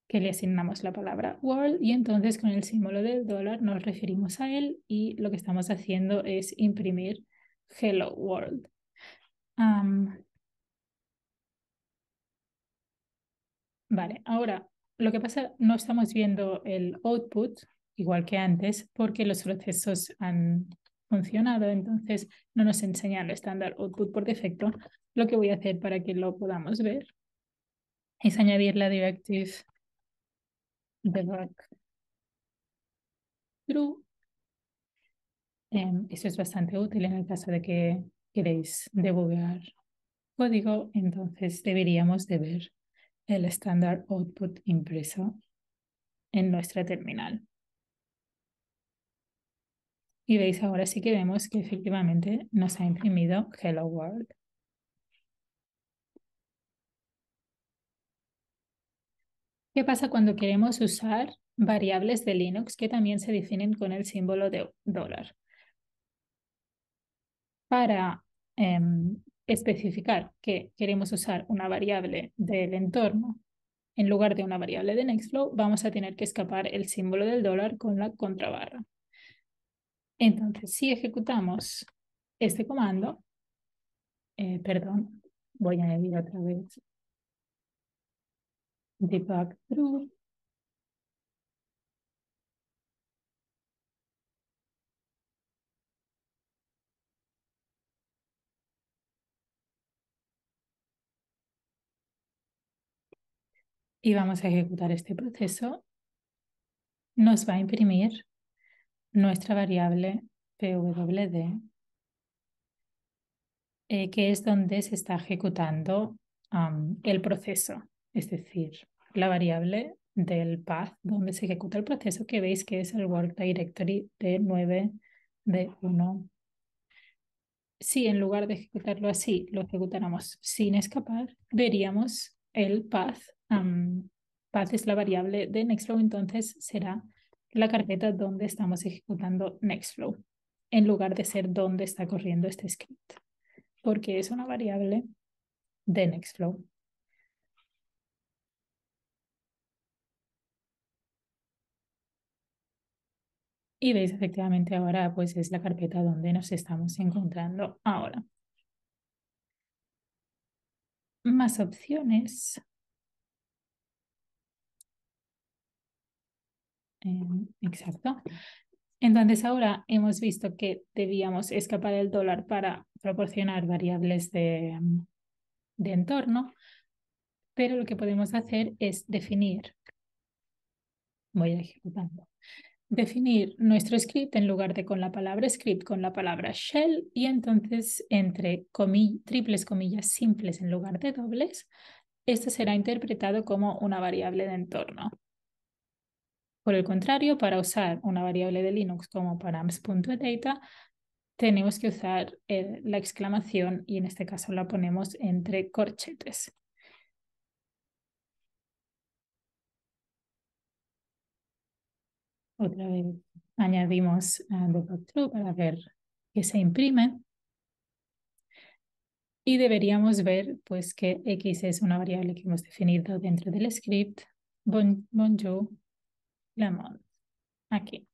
que le asignamos la palabra world y entonces con el símbolo del dólar nos referimos a él y lo que estamos haciendo es imprimir hello world. vale, ahora lo que pasa, no estamos viendo el output igual que antes porque los procesos han funcionado, entonces no nos enseña el estándar output por defecto. Lo que voy a hacer para que lo podamos ver es añadir la directive debug true. Em, eso es bastante útil en el caso de que queréis debugar código, entonces deberíamos de ver el estándar output impreso en nuestra terminal. Y veis, ahora sí que vemos que efectivamente nos ha imprimido Hello World. ¿Qué pasa cuando queremos usar variables de Linux que también se definen con el símbolo de dólar? Para em, especificar que queremos usar una variable del entorno en lugar de una variable de Nextflow, vamos a tener que escapar el símbolo del dólar con la contrabarra. Entonces, si ejecutamos este comando, eh, perdón, voy a añadir otra vez debug true. Y vamos a ejecutar este proceso. Nos va a imprimir nuestra variable pwd, eh, que es donde se está ejecutando el proceso, es decir, la variable del path donde se ejecuta el proceso, que veis que es el work directory de 9 de 1. Si en lugar de ejecutarlo así, lo ejecutáramos sin escapar, veríamos el path. path es la variable de Nextflow, entonces será la carpeta donde estamos ejecutando Nextflow en lugar de ser donde está corriendo este script, porque es una variable de Nextflow. Y veis efectivamente ahora pues es la carpeta donde nos estamos encontrando ahora. Más opciones. Em, exacto. Entonces ahora hemos visto que debíamos escapar el dólar para proporcionar variables de, entorno, pero lo que podemos hacer es definir, voy ejecutando, definir nuestro script en lugar de con la palabra script, con la palabra shell, y entonces entre triples comillas simples en lugar de dobles, esto será interpretado como una variable de entorno. Por el contrario, para usar una variable de Linux como params.data, tenemos que usar eh, la exclamación y en este caso la ponemos entre corchetes. Otra vez añadimos uh, true para ver que se imprime. Y deberíamos ver pues, que x es una variable que hemos definido dentro del script. Bonjour Aquí.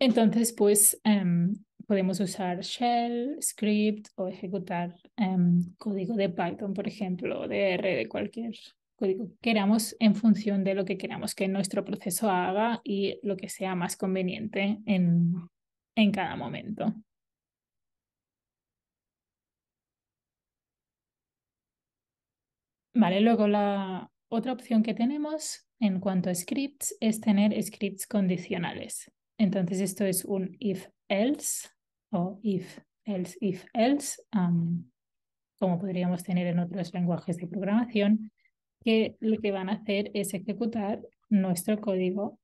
Entonces, pues em, podemos usar shell, script o ejecutar em, código de Python, por ejemplo, de R, de cualquier código que queramos en función de lo que queramos que nuestro proceso haga y lo que sea más conveniente en, en cada momento. Vale, luego la otra opción que tenemos en cuanto a scripts es tener scripts condicionales. Entonces esto es un if else o if else, if else, como podríamos tener en otros lenguajes de programación, que lo que van a hacer es ejecutar nuestro código,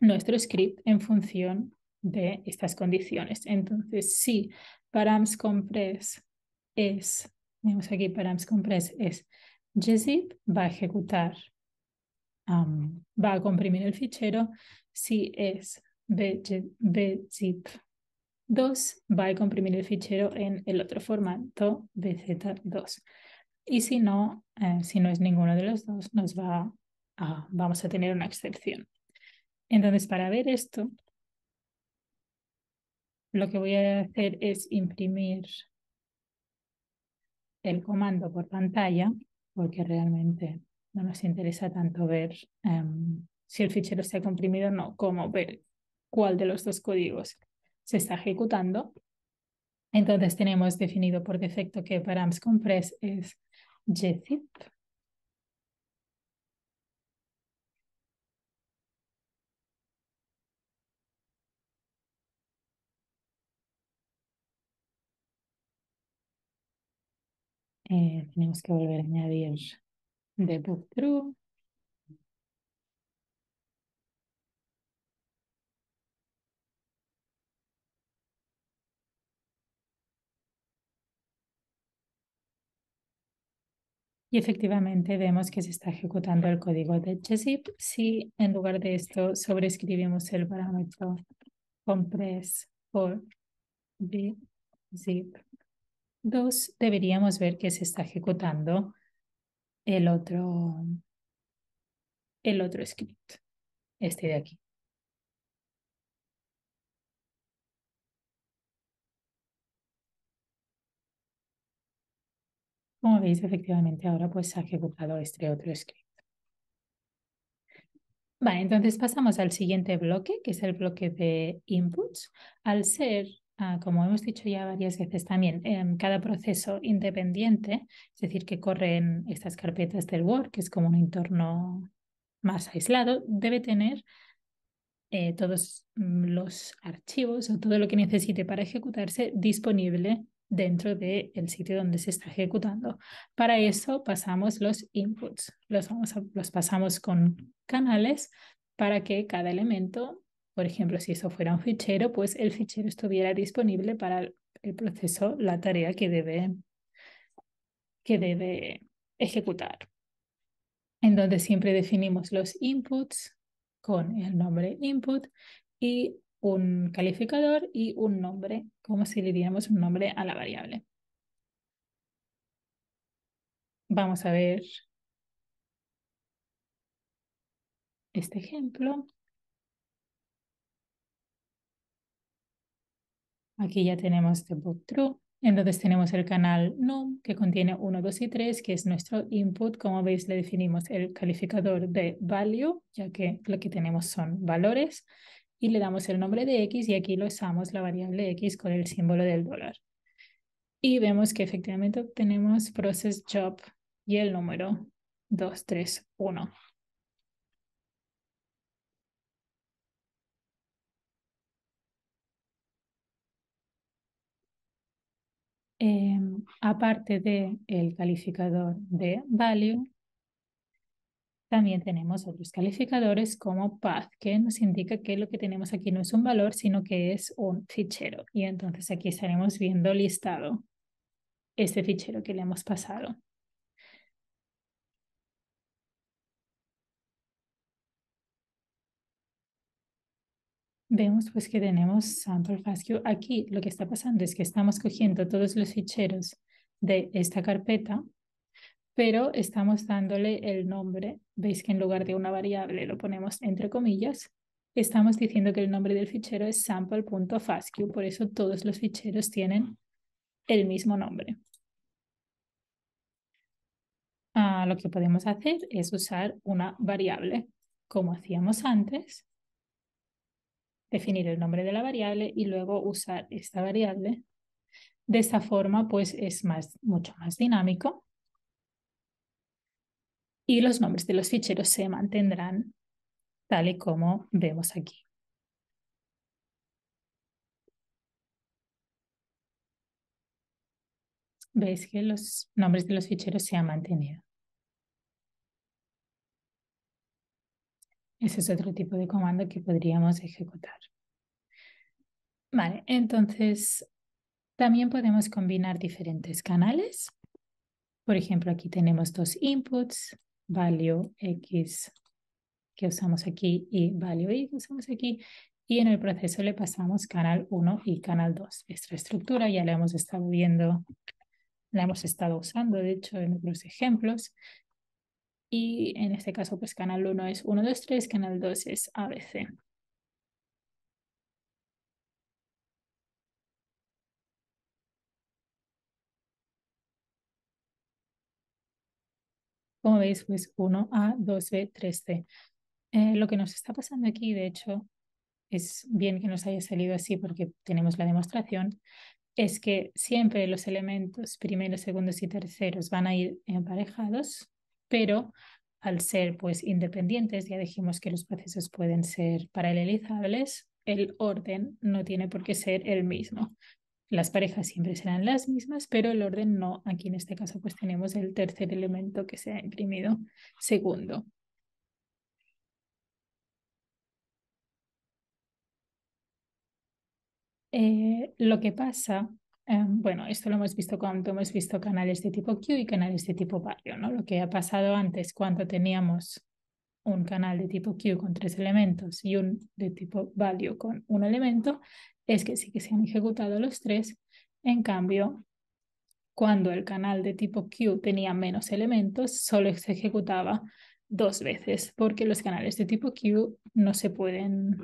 nuestro script en función de estas condiciones. Entonces, si params compress es, vemos aquí params compress es gzip, va a ejecutar va a comprimir el fichero. Si es BZIP 2, va a comprimir el fichero en el otro formato BZ2. Y si no, eh, si no es ninguno de los dos, nos va vamos a tener una excepción. Entonces, para ver esto, lo que voy a hacer es imprimir el comando por pantalla, porque realmente no nos interesa tanto ver em, si el fichero está comprimido o no, como ver cuál de los dos códigos se está ejecutando. Entonces tenemos definido por defecto que params Compress es gzip. Eh, tenemos que volver a añadir de book Y efectivamente vemos que se está ejecutando el código de JSIP si en lugar de esto sobreescribimos el parámetro compress for zip 2, deberíamos ver que se está ejecutando el otro, el otro script, este de aquí. Como veis, efectivamente ahora pues ha ejecutado este otro script. Vale, entonces pasamos al siguiente bloque, que es el bloque de inputs. Al ser Ah, como hemos dicho ya varias veces también, en em, cada proceso independiente, es decir, que corren estas carpetas del Word, que es como un entorno más aislado, debe tener eh, todos mm, los archivos o todo lo que necesite para ejecutarse disponible dentro del sitio donde se está ejecutando. Para eso pasamos los inputs, los pasamos con canales para que cada elemento por ejemplo, si eso fuera un fichero, pues el fichero estuviera disponible para el proceso, la tarea que debe, que debe ejecutar. donde siempre definimos los inputs con el nombre input y un calificador y un nombre, como si le diéramos un nombre a la variable. Vamos a ver este ejemplo. Aquí ya tenemos The Book True. Entonces tenemos el canal NUM que contiene 1, 2 y 3, que es nuestro input. Como veis, le definimos el calificador de value, ya que lo que tenemos son valores. Y le damos el nombre de x y aquí lo usamos la variable x con el símbolo del dólar. Y vemos que efectivamente obtenemos process job y el número 231. Em, aparte del el calificador de value, también tenemos otros calificadores como path, que nos indica que lo que tenemos aquí no es un valor, sino que es un fichero. Y entonces aquí estaremos viendo listado este fichero que le hemos pasado. Vemos pues que tenemos sample Aquí lo que está pasando es que estamos cogiendo todos los ficheros de esta carpeta, pero estamos dándole el nombre. Veis que en lugar de una variable lo ponemos entre comillas. Estamos diciendo que el nombre del fichero es sample.fascue, por eso todos los ficheros tienen el mismo nombre. Ah, lo que podemos hacer es usar una variable, como hacíamos antes, definir el nombre de la variable y luego usar esta variable. De esta forma, pues es más, mucho más dinámico y los nombres de los ficheros se mantendrán tal y como vemos aquí. Veis que los nombres de los ficheros se han mantenido. Ese es otro tipo de comando que podríamos ejecutar. Vale, entonces también podemos combinar diferentes canales. Por ejemplo, aquí tenemos dos inputs, value x que usamos aquí y value y que usamos aquí. Y en el proceso le pasamos canal 1 y canal 2. Esta estructura ya la hemos estado viendo, la hemos estado usando, de hecho, en otros ejemplos y en este caso pues canal 1 es 1, 2, 3, canal 2 es ABC. Como veis, pues 1A, 2B, 3C. lo que nos está pasando aquí, de hecho, es bien que nos haya salido así porque tenemos la demostración, es que siempre los elementos primeros, segundos y terceros van a ir emparejados pero al ser pues independientes, ya dijimos que los procesos pueden ser paralelizables, el orden no tiene por qué ser el mismo. Las parejas siempre serán las mismas, pero el orden no. Aquí en este caso pues tenemos el tercer elemento que se ha imprimido segundo. Eh, lo que pasa Em, bueno, esto lo hemos visto cuando hemos visto canales de tipo Q y canales de tipo value. ¿no? Lo que ha pasado antes cuando teníamos un canal de tipo Q con tres elementos y un de tipo value con un elemento, es que sí que se han ejecutado los tres. En cambio, cuando el canal de tipo Q tenía menos elementos, solo se ejecutaba dos veces, porque los canales de tipo Q no se pueden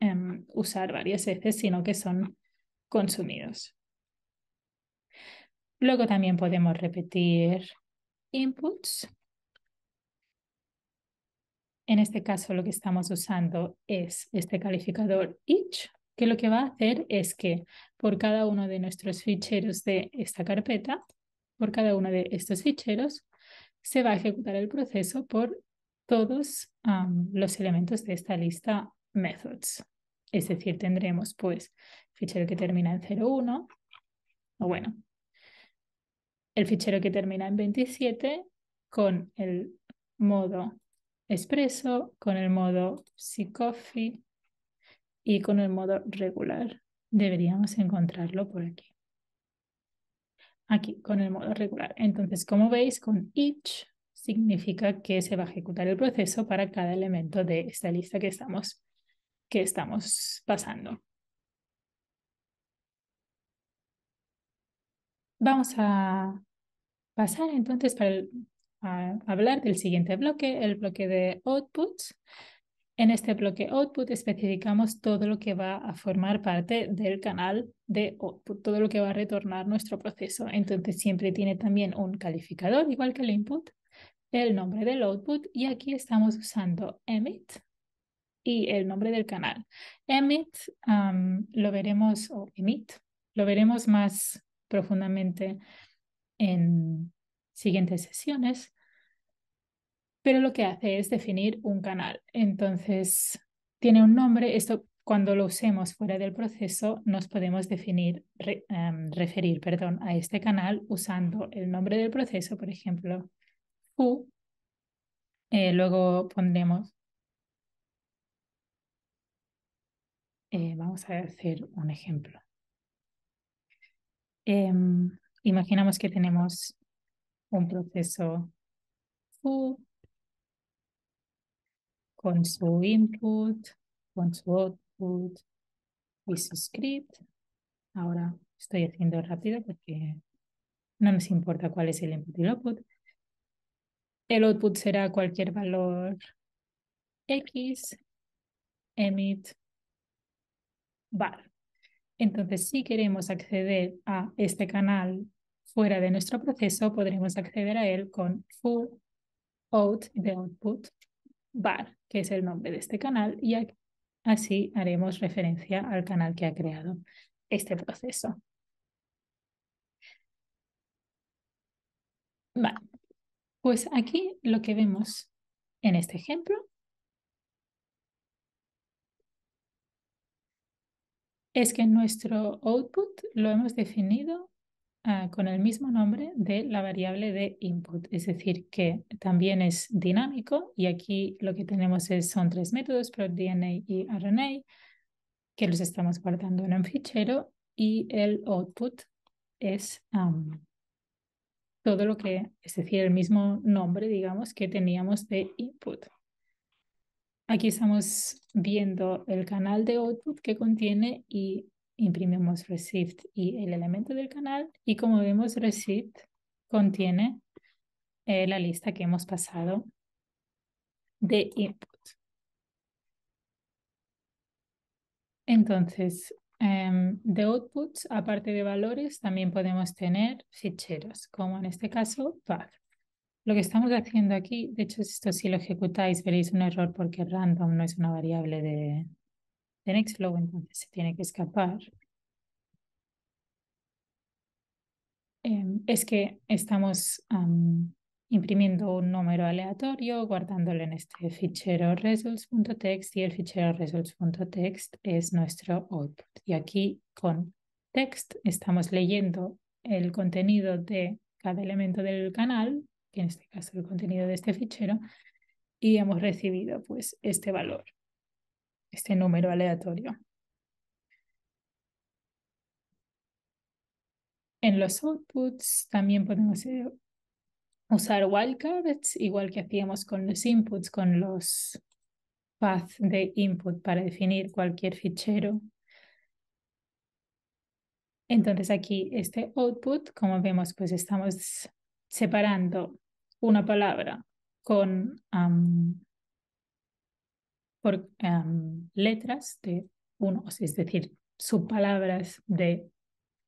em, usar varias veces, sino que son consumidos. Luego también podemos repetir inputs. En este caso lo que estamos usando es este calificador each, que lo que va a hacer es que por cada uno de nuestros ficheros de esta carpeta, por cada uno de estos ficheros, se va a ejecutar el proceso por todos los elementos de esta lista methods. Es decir, tendremos pues fichero que termina en 01, o bueno, el fichero que termina en 27 con el modo expreso, con el modo psicofi y con el modo regular. Deberíamos encontrarlo por aquí. Aquí, con el modo regular. Entonces, como veis, con each significa que se va a ejecutar el proceso para cada elemento de esta lista que estamos, que estamos pasando. Vamos a pasar entonces para hablar del siguiente bloque, el bloque de outputs. En este bloque output especificamos todo lo que va a formar parte del canal de output, todo lo que va a retornar nuestro proceso. Entonces siempre tiene también un calificador, igual que el input, el nombre del output y aquí estamos usando emit y el nombre del canal. Emit lo veremos, o emit, lo veremos más profundamente en siguientes sesiones, pero lo que hace es definir un canal. Entonces, tiene un nombre, esto cuando lo usemos fuera del proceso, nos podemos definir, em, referir perdón, a este canal usando el nombre del proceso, por ejemplo, Fu. Eh, luego pondremos, eh, vamos a hacer un ejemplo. Em, imaginamos que tenemos un proceso full con su input, con su output y su script. Ahora estoy haciendo rápido porque no nos importa cuál es el input y el output. El output será cualquier valor X, emit, bar. Entonces, si queremos acceder a este canal fuera de nuestro proceso, podremos acceder a él con full out de output bar, que es el nombre de este canal, y así haremos referencia al canal que ha creado este proceso. Vale, pues aquí lo que vemos en este ejemplo es que nuestro output lo hemos definido ah, con el mismo nombre de la variable de input, es decir, que también es dinámico y aquí lo que tenemos son tres métodos, ProDNA y RNA, que los estamos guardando en un fichero y el output es todo lo que, es decir, el mismo nombre, digamos, que teníamos de input. Aquí estamos viendo el canal de output que contiene y imprimimos receipt y el elemento del canal. Y como vemos, receipt contiene eh, la lista que hemos pasado de input. Entonces, em, de outputs, aparte de valores, también podemos tener ficheros, como en este caso, path. Lo que estamos haciendo aquí, de hecho, esto si lo ejecutáis veréis un error porque random no es una variable de, de Nextflow, entonces se tiene que escapar. Em, es que estamos imprimiendo un número aleatorio, guardándolo en este fichero results.txt y el fichero results.txt es nuestro output. Y aquí con text estamos leyendo el contenido de cada elemento del canal en este caso el contenido de este fichero, y hemos recibido pues este valor, este número aleatorio. En los outputs también podemos eh, usar wildcards, igual que hacíamos con los inputs, con los paths de input para definir cualquier fichero. Entonces aquí este output, como vemos, pues estamos separando una palabra con por, letras de uno, es decir, subpalabras de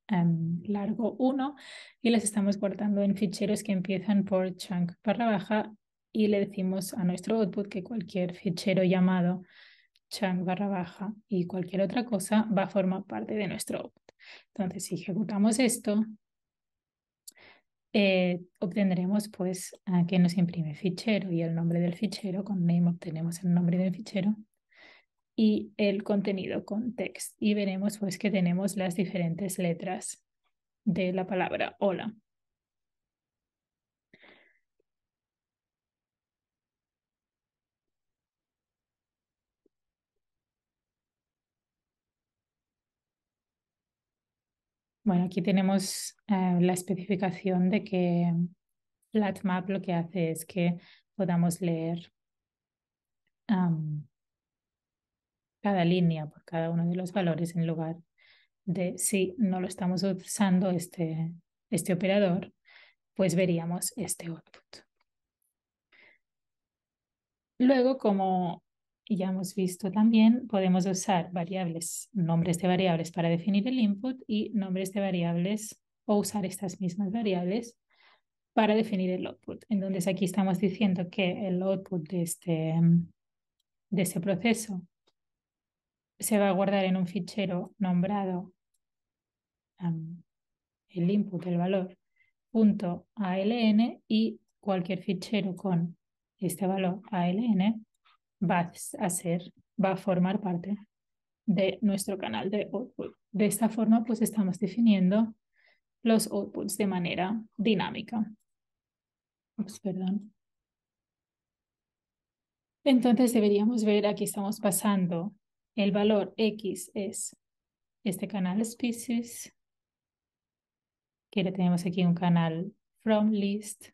em, largo 1 y las estamos guardando en ficheros que empiezan por chunk barra baja y le decimos a nuestro output que cualquier fichero llamado chunk barra baja y cualquier otra cosa va a formar parte de nuestro output. Entonces, si ejecutamos esto, eh, obtendremos pues a que nos imprime fichero y el nombre del fichero, con name obtenemos el nombre del fichero y el contenido con text y veremos pues que tenemos las diferentes letras de la palabra hola. Bueno, aquí tenemos eh, la especificación de que LATMAP lo que hace es que podamos leer cada línea por cada uno de los valores en lugar de si no lo estamos usando este, este operador, pues veríamos este output. Luego, como ya hemos visto también, podemos usar variables, nombres de variables para definir el input y nombres de variables o usar estas mismas variables para definir el output. Entonces aquí estamos diciendo que el output de este, de este proceso se va a guardar en un fichero nombrado el input, el valor, punto ALN y cualquier fichero con este valor ALN va a va a formar parte de nuestro canal de output. De esta forma, pues estamos definiendo los outputs de manera dinámica. Entonces deberíamos ver, aquí estamos pasando el valor X es este canal species, que le tenemos aquí un canal from list,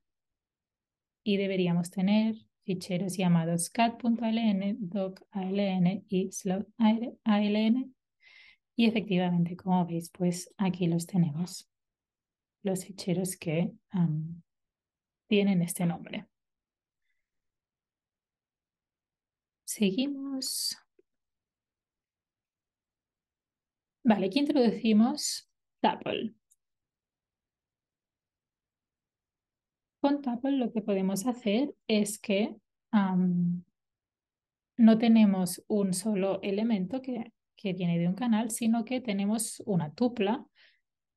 y deberíamos tener ficheros llamados cat.aln, doc.aln y slot.aln. Y efectivamente, como veis, pues aquí los tenemos, los ficheros que tienen este nombre. Seguimos. Vale, aquí introducimos tuple. Con Tuple pues, lo que podemos hacer es que no tenemos un solo elemento que, que viene de un canal, sino que tenemos una tupla,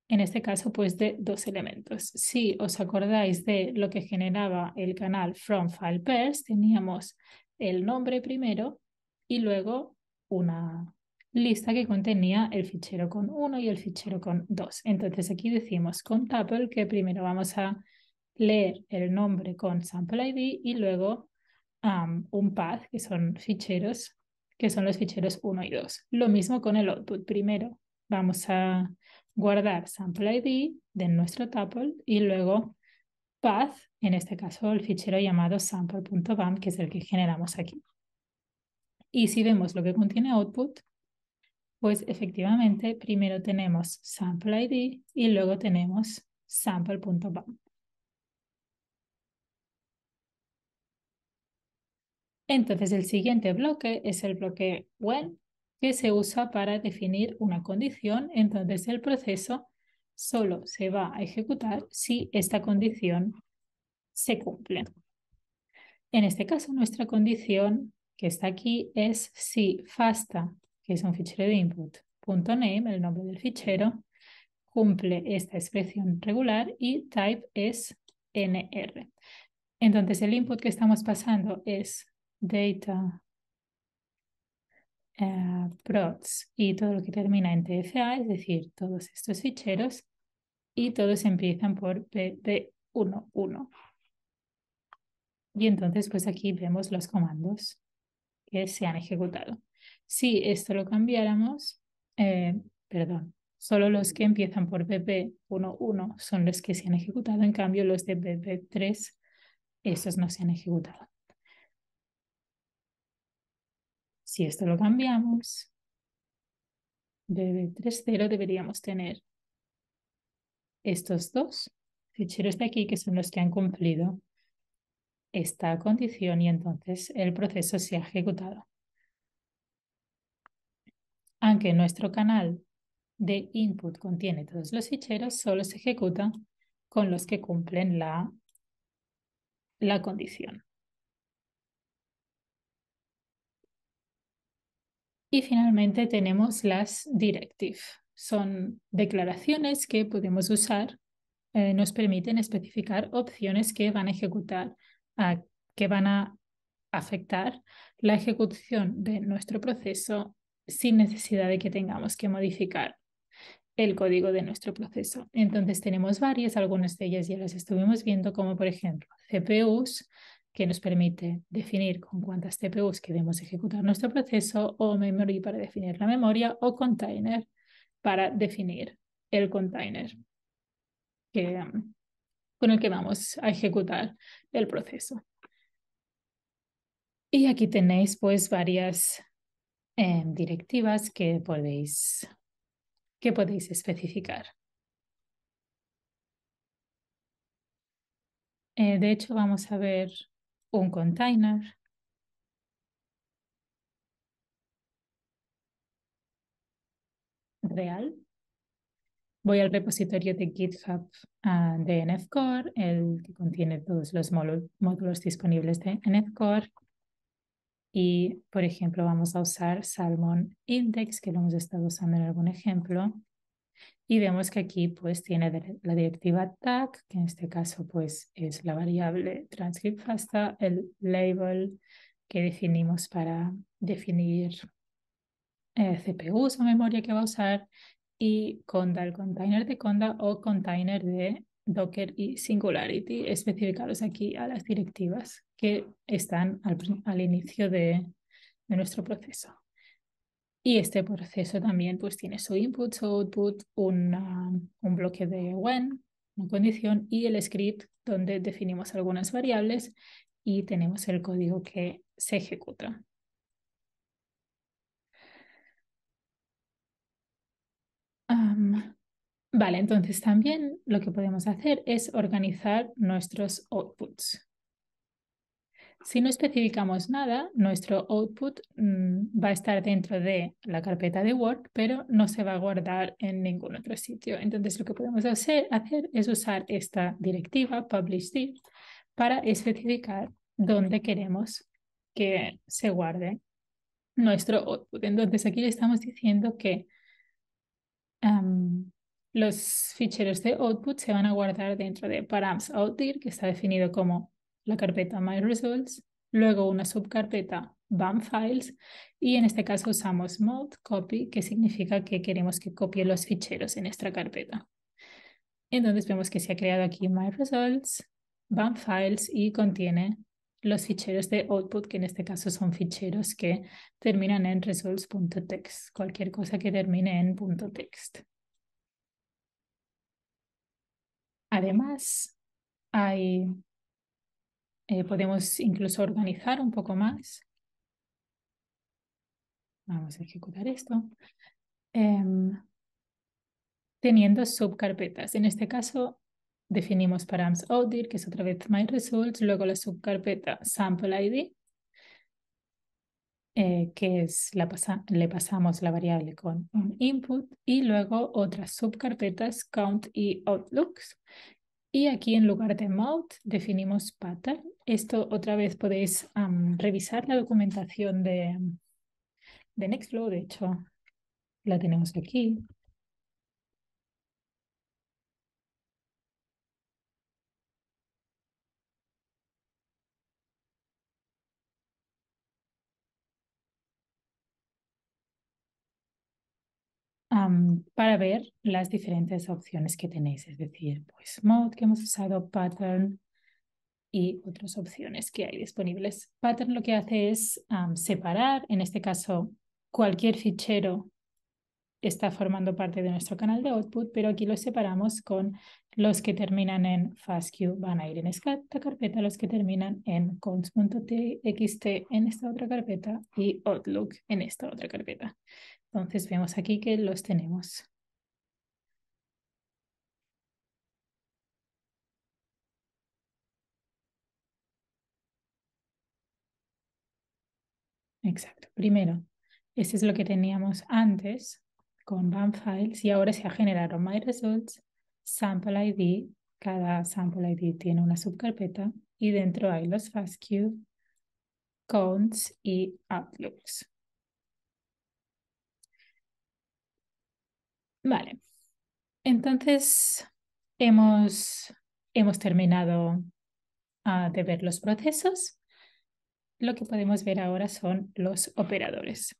en este caso pues de dos elementos. Si os acordáis de lo que generaba el canal from file pairs, teníamos el nombre primero y luego una lista que contenía el fichero con 1 y el fichero con dos. Entonces aquí decimos con tuple que primero vamos a leer el nombre con sample ID y luego un path, que son ficheros, que son los ficheros 1 y 2. Lo mismo con el output. Primero vamos a guardar sample ID de nuestro tuple y luego path, en este caso el fichero llamado sample.bam, que es el que generamos aquí. Y si vemos lo que contiene output, pues efectivamente primero tenemos sample ID y luego tenemos sample.bam. Entonces, el siguiente bloque es el bloque when, que se usa para definir una condición. Entonces, el proceso solo se va a ejecutar si esta condición se cumple. En este caso, nuestra condición que está aquí es si FASTA, que es un fichero de input, .name, el nombre del fichero, cumple esta expresión regular y type es nr. Entonces el input que estamos pasando es data, eh, prods y todo lo que termina en TFA, es decir, todos estos ficheros, y todos empiezan por pp 11 Y entonces, pues aquí vemos los comandos que se han ejecutado. Si esto lo cambiáramos, eh, perdón, solo los que empiezan por pp11 son los que se han ejecutado, en cambio los de pp3, esos no se han ejecutado. Si esto lo cambiamos, de 30 deberíamos tener estos dos ficheros de aquí, que son los que han cumplido esta condición y entonces el proceso se ha ejecutado. Aunque nuestro canal de input contiene todos los ficheros, solo se ejecuta con los que cumplen la, la condición. Y finalmente tenemos las directives, Son declaraciones que podemos usar, eh, nos permiten especificar opciones que van a ejecutar, que van a afectar la ejecución de nuestro proceso sin necesidad de que tengamos que modificar el código de nuestro proceso. Entonces tenemos varias, algunas de ellas ya las estuvimos viendo, como por ejemplo CPUs, que nos permite definir con cuántas CPUs queremos ejecutar nuestro proceso o memory para definir la memoria o container para definir el container con el que vamos a ejecutar el proceso. Y aquí tenéis pues varias em, directivas que podéis, que podéis especificar. Eh, de hecho, vamos a ver un container, real. Voy al repositorio de GitHub ah, de NFCore, el que contiene todos los módulos disponibles de NFCore. Y, por ejemplo, vamos a usar Salmon Index, que lo hemos estado usando en algún ejemplo. Y vemos que aquí pues tiene la directiva tag, que en este caso pues es la variable transcriptFasta, el label que definimos para definir CPU eh, CPUs o memoria que va a usar y conda, el container de conda o container de Docker y Singularity, especificados aquí a las directivas que están al, al inicio de, de nuestro proceso. Y este proceso también pues tiene su input, su output, un bloque de when, una condición y el script donde definimos algunas variables y tenemos el código que se ejecuta. vale, entonces también lo que podemos hacer es organizar nuestros outputs. Si no especificamos nada, nuestro output mm, va a estar dentro de la carpeta de Word, pero no se va a guardar en ningún otro sitio. Entonces, lo que podemos hacer, es usar esta directiva, publish para especificar dónde queremos que se guarde nuestro output. Entonces, aquí le estamos diciendo que los ficheros de output se van a guardar dentro de params outdir, que está definido como la carpeta My Results, luego una subcarpeta BAM Files y en este caso usamos Mod Copy, que significa que queremos que copie los ficheros en esta carpeta. Entonces vemos que se ha creado aquí My Results, BAM Files y contiene los ficheros de output, que en este caso son ficheros que terminan en results.text, cualquier cosa que termine en .txt. Además, hay eh, podemos incluso organizar un poco más. Vamos a ejecutar esto. Em, teniendo subcarpetas. En este caso, definimos params audit, que es otra vez my results, luego la subcarpeta sampleId, eh, que es la le pasamos la variable con un input, y luego otras subcarpetas count y outlooks, y aquí en lugar de mouth definimos pattern. Esto otra vez podéis revisar la documentación de, de Nextflow. De hecho, la tenemos aquí. para ver las diferentes opciones que tenéis, es decir, pues mod que hemos usado, pattern y otras opciones que hay disponibles. Pattern lo que hace es separar, en este caso, cualquier fichero está formando parte de nuestro canal de output, pero aquí lo separamos con los que terminan en FASTQ van a ir en esta carpeta, los que terminan en cons.txt en esta otra carpeta y Outlook en esta otra carpeta. Entonces vemos aquí que los tenemos. Exacto. Primero, ese es lo que teníamos antes con BAM files y ahora se ha generado my results, sample ID. Cada sample ID tiene una subcarpeta y dentro hay los FASTQ, counts y outlooks. Vale. Entonces, hemos, terminado ah, de ver los procesos. Lo que podemos ver ahora son los operadores.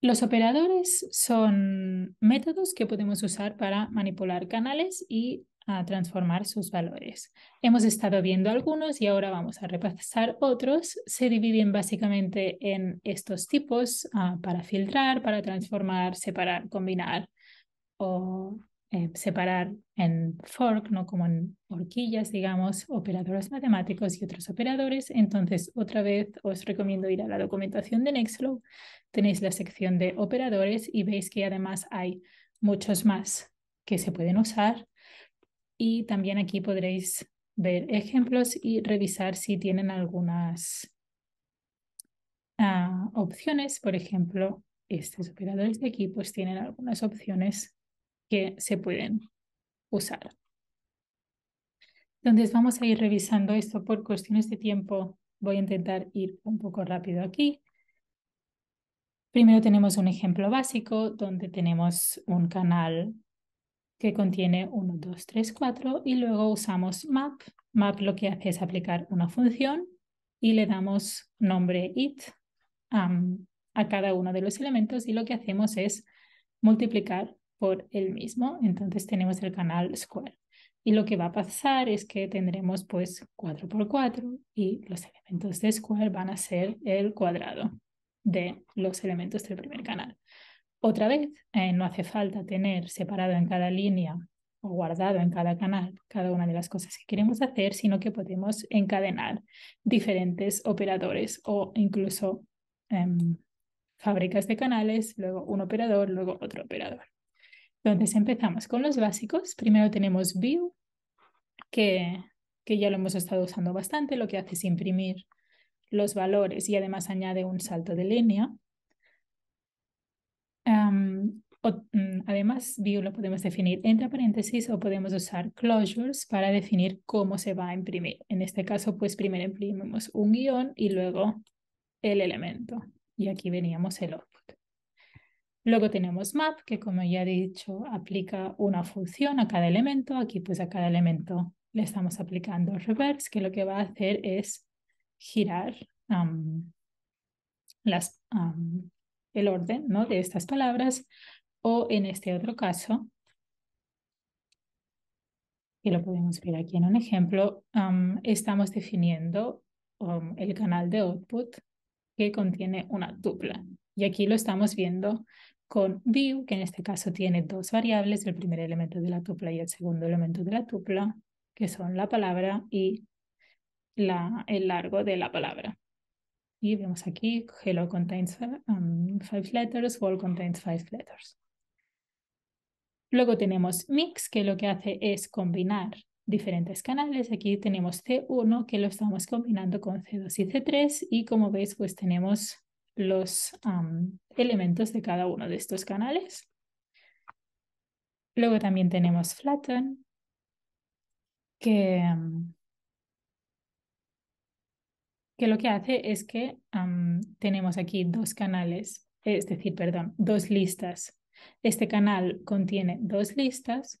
Los operadores son métodos que podemos usar para manipular canales y transformar sus valores. Hemos estado viendo algunos y ahora vamos a repasar otros. Se dividen básicamente en estos tipos ah, para filtrar, para transformar, separar, combinar o eh, separar en fork, ¿no? como en horquillas, digamos, operadores matemáticos y otros operadores. Entonces, otra vez os recomiendo ir a la documentación de Nextflow. Tenéis la sección de operadores y veis que además hay muchos más que se pueden usar y también aquí podréis ver ejemplos y revisar si tienen algunas ah, opciones. Por ejemplo, estos operadores de aquí pues tienen algunas opciones que se pueden usar. Entonces vamos a ir revisando esto por cuestiones de tiempo. Voy a intentar ir un poco rápido aquí. Primero tenemos un ejemplo básico donde tenemos un canal que contiene 1, 2, 3, 4 y luego usamos map. Map lo que hace es aplicar una función y le damos nombre it a cada uno de los elementos y lo que hacemos es multiplicar por el mismo. Entonces tenemos el canal square. Y lo que va a pasar es que tendremos pues 4 por 4 y los elementos de square van a ser el cuadrado de los elementos del primer canal. Otra vez, eh, no hace falta tener separado en cada línea o guardado en cada canal cada una de las cosas que queremos hacer, sino que podemos encadenar diferentes operadores o incluso em, fábricas de canales, luego un operador, luego otro operador. Entonces empezamos con los básicos. Primero tenemos View, que, que ya lo hemos estado usando bastante, lo que hace es imprimir los valores y además añade un salto de línea Mm, además, view lo podemos definir entre paréntesis o podemos usar closures para definir cómo se va a imprimir. En este caso, pues primero imprimimos un guión y luego el elemento. Y aquí veníamos el output. Luego tenemos map, que como ya he dicho, aplica una función a cada elemento. Aquí pues a cada elemento le estamos aplicando reverse, que lo que va a hacer es girar el orden ¿no? de estas palabras o en este otro caso, que lo podemos ver aquí en un ejemplo, estamos definiendo el canal de output que contiene una tupla. Y aquí lo estamos viendo con view, que en este caso tiene dos variables, el primer elemento de la tupla y el segundo elemento de la tupla, que son la palabra y la, el largo de la palabra. Y vemos aquí, hello contains five letters, wall contains five letters. Luego tenemos mix, que lo que hace es combinar diferentes canales. Aquí tenemos C1, que lo estamos combinando con C2 y C3. Y como veis, pues tenemos los elementos de cada uno de estos canales. Luego también tenemos flatten, que, que lo que hace es que tenemos aquí dos canales, es decir, perdón, dos listas este canal contiene dos listas,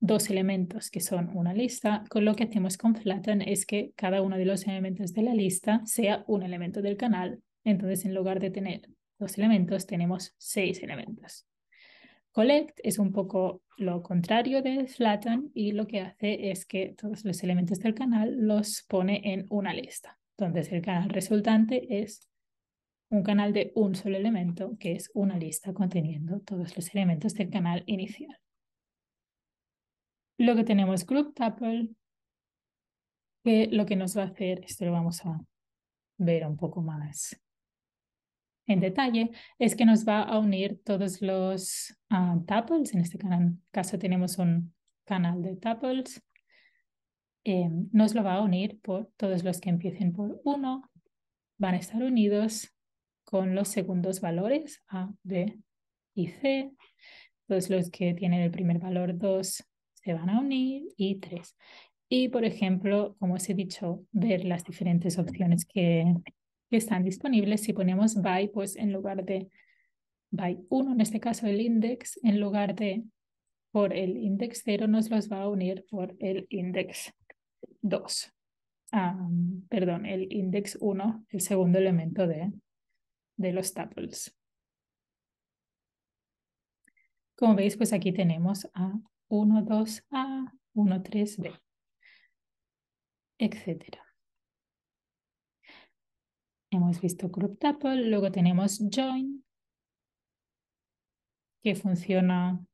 dos elementos que son una lista, con lo que hacemos con Flatten es que cada uno de los elementos de la lista sea un elemento del canal. Entonces, en lugar de tener dos elementos, tenemos seis elementos. Collect es un poco lo contrario de Flatten y lo que hace es que todos los elementos del canal los pone en una lista. Entonces, el canal resultante es un canal de un solo elemento, que es una lista conteniendo todos los elementos del canal inicial. Luego tenemos Group Tuple, que lo que nos va a hacer, esto lo vamos a ver un poco más en detalle, es que nos va a unir todos los ah, tuples, en este caso tenemos un canal de tuples, em, nos lo va a unir por todos los que empiecen por uno, van a estar unidos con los segundos valores A, B y C. Entonces los que tienen el primer valor 2 se van a unir y 3. Y por ejemplo, como os he dicho, ver las diferentes opciones que, están disponibles. Si ponemos by, pues en lugar de by 1, en este caso el index, en lugar de por el index 0 nos los va a unir por el index 2. Ah, perdón, el index 1, el segundo elemento de de los tuples. Como veis, pues aquí tenemos a 1, 2, A, 1, 3, B, etc. Hemos visto group tuple, luego tenemos join, que funciona,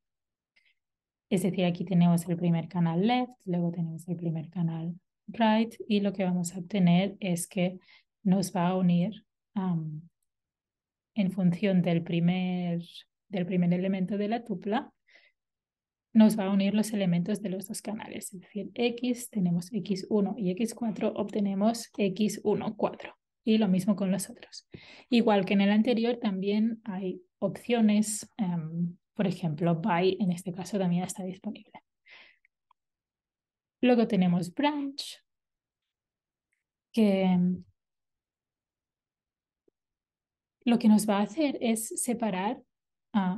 es decir, aquí tenemos el primer canal left, luego tenemos el primer canal right, y lo que vamos a obtener es que nos va a unir a en función del primer, del primer elemento de la tupla, nos va a unir los elementos de los dos canales. Es decir, x tenemos x1 y x4, obtenemos x1, 4. Y lo mismo con los otros. Igual que en el anterior, también hay opciones, em, por ejemplo, by en este caso también está disponible. Luego tenemos branch, que lo que nos va a hacer es separar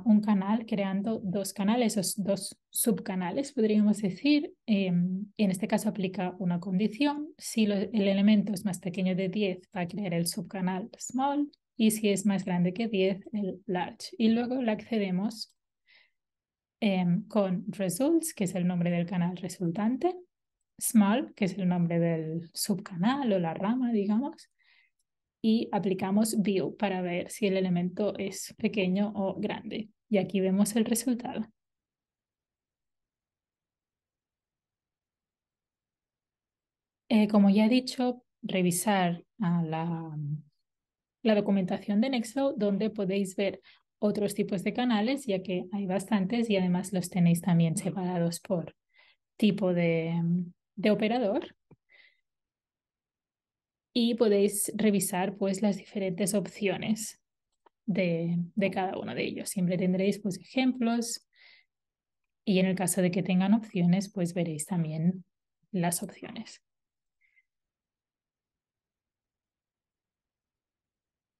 un canal creando dos canales dos subcanales, podríamos decir. Em, en este caso aplica una condición. Si el elemento es más pequeño de 10, va a crear el subcanal small y si es más grande que 10, el large. Y luego le accedemos em, con results, que es el nombre del canal resultante, small, que es el nombre del subcanal o la rama, digamos, y aplicamos view para ver si el elemento es pequeño o grande. Y aquí vemos el resultado. Eh, como ya he dicho, revisar la, documentación de Nexo, donde podéis ver otros tipos de canales, ya que hay bastantes y además los tenéis también separados por tipo de operador y podéis revisar pues las diferentes opciones de, cada uno de ellos. Siempre tendréis pues ejemplos y en el caso de que tengan opciones pues veréis también las opciones.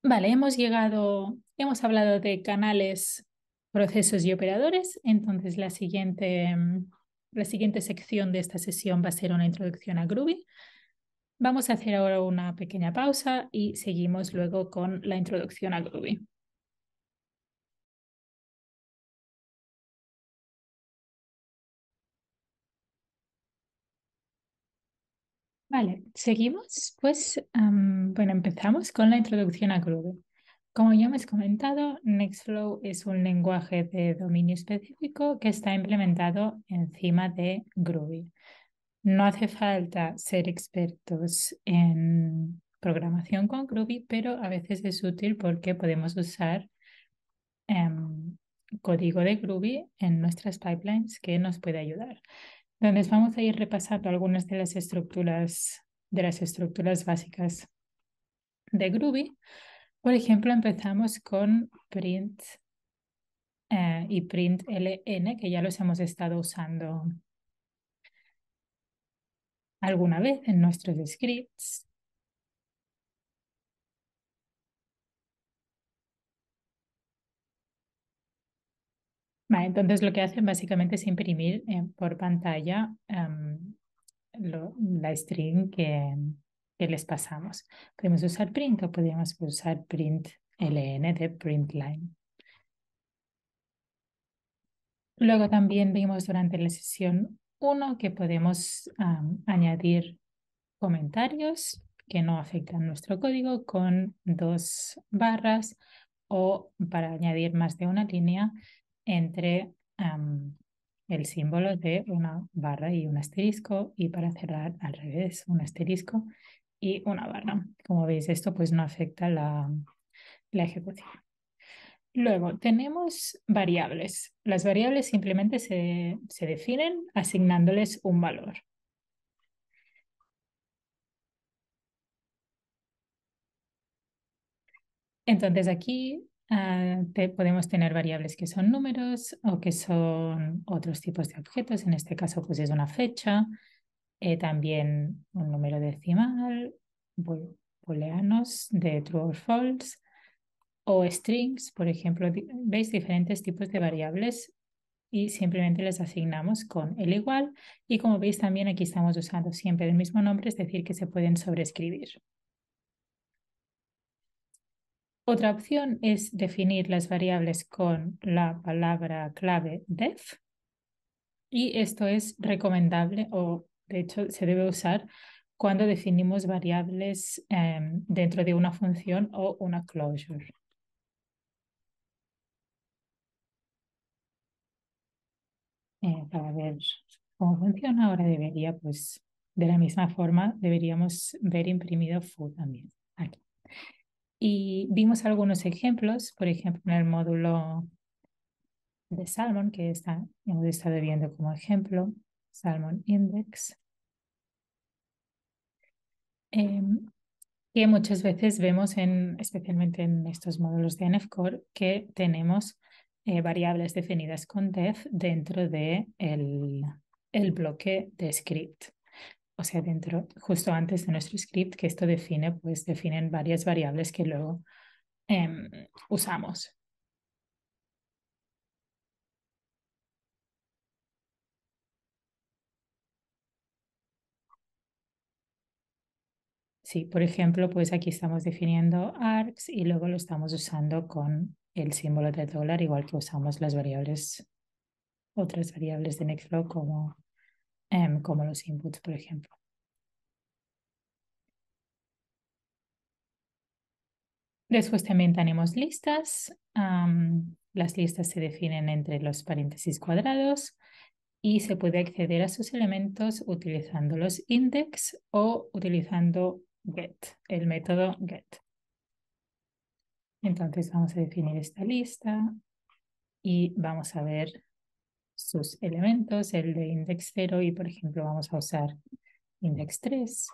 Vale, hemos llegado, hemos hablado de canales, procesos y operadores. Entonces, la siguiente, la siguiente sección de esta sesión va a ser una introducción a Groovy. Vamos a hacer ahora una pequeña pausa y seguimos luego con la introducción a Groovy. Vale, seguimos. Pues bueno, empezamos con la introducción a Groovy. Como ya hemos comentado, Nextflow es un lenguaje de dominio específico que está implementado encima de Groovy. No hace falta ser expertos en programación con Groovy, pero a veces es útil porque podemos usar em, código de Groovy en nuestras pipelines que nos puede ayudar. Entonces vamos a ir repasando algunas de las estructuras, de las estructuras básicas de Groovy. Por ejemplo, empezamos con print eh, y println, que ya los hemos estado usando alguna vez en nuestros scripts. entonces lo que hacen básicamente es imprimir eh, por pantalla em, la string que, les pasamos. Podemos usar print o podríamos usar print ln de print line. Luego también vimos durante la sesión uno, que podemos añadir comentarios que no afectan nuestro código con dos barras o para añadir más de una línea entre el símbolo de una barra y un asterisco y para cerrar al revés un asterisco y una barra. Como veis esto pues no afecta la ejecución. Luego, tenemos variables. Las variables simplemente se, definen asignándoles un valor. Entonces aquí ah, podemos tener variables que son números o que son otros tipos de objetos. En este caso, pues es una fecha, eh, también un número decimal, booleanos de true or false, o strings, por ejemplo, veis diferentes tipos de variables y simplemente les asignamos con el igual y como veis también aquí estamos usando siempre el mismo nombre, es decir, que se pueden sobreescribir. Otra opción es definir las variables con la palabra clave def y esto es recomendable o de hecho se debe usar cuando definimos variables em, dentro de una función o una closure. Eh, para ver cómo funciona. Ahora debería, pues, de la misma forma, deberíamos ver imprimido full también aquí. Y vimos algunos ejemplos, por ejemplo, en el módulo de Salmon, que está, hemos estado viendo como ejemplo, Salmon Index, eh, que muchas veces vemos, en, especialmente en estos módulos de NFCore, que tenemos eh, variables definidas con def dentro de el, bloque de script. O sea, dentro, justo antes de nuestro script, que esto define, pues definen varias variables que luego em, usamos. Sí, por ejemplo, pues aquí estamos definiendo args y luego lo estamos usando con el símbolo de dólar, igual que usamos las variables, otras variables de Nextflow como, em, como los inputs, por ejemplo. Después también tenemos listas. las listas se definen entre los paréntesis cuadrados y se puede acceder a sus elementos utilizando los index o utilizando get, el método get. Entonces vamos a definir esta lista y vamos a ver sus elementos, el de index 0 y por ejemplo vamos a usar index 3.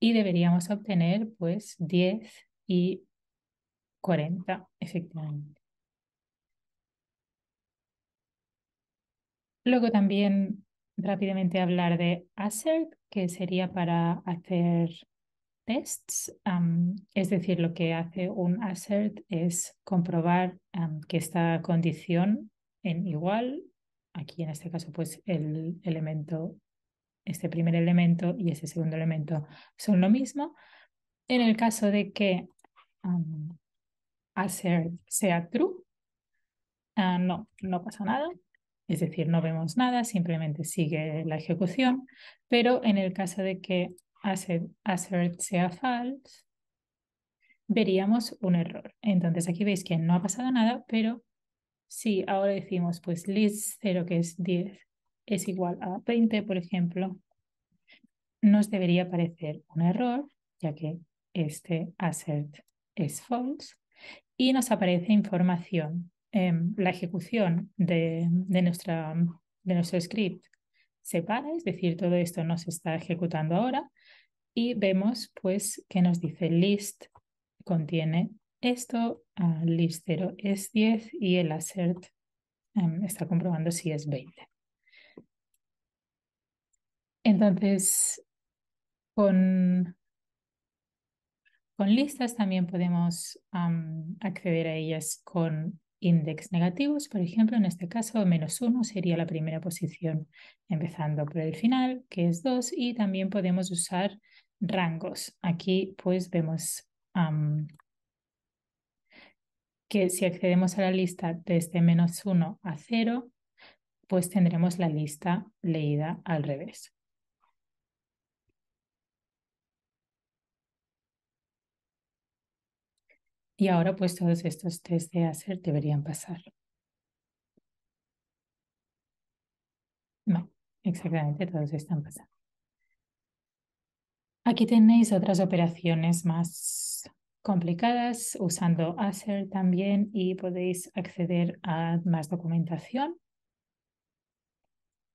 Y deberíamos obtener pues 10 y 40 efectivamente. Luego también rápidamente hablar de assert, que sería para hacer tests, es decir, lo que hace un assert es comprobar que esta condición en igual, aquí en este caso pues el elemento, este primer elemento y ese segundo elemento son lo mismo. En el caso de que assert sea true, ah, no, no pasa nada. Es decir, no vemos nada, simplemente sigue la ejecución, pero en el caso de que hacer, assert sea false, veríamos un error. Entonces aquí veis que no ha pasado nada, pero si ahora decimos pues list 0 que es 10 es igual a 20, por ejemplo, nos debería aparecer un error, ya que este assert es false, y nos aparece información. Em, la ejecución de, nuestra, de nuestro script se para, es decir, todo esto no se está ejecutando ahora, y vemos pues que nos dice list contiene esto, ah, list 0 es 10 y el assert em, está comprobando si es 20. Entonces, con, con listas también podemos acceder a ellas con index negativos, por ejemplo, en este caso menos 1 sería la primera posición, empezando por el final, que es 2, y también podemos usar rangos. Aquí pues vemos que si accedemos a la lista desde este menos 1 a 0, pues tendremos la lista leída al revés. Y ahora pues todos estos test de hacer deberían pasar. No, exactamente todos están pasando. Aquí tenéis otras operaciones más complicadas usando Acer también y podéis acceder a más documentación.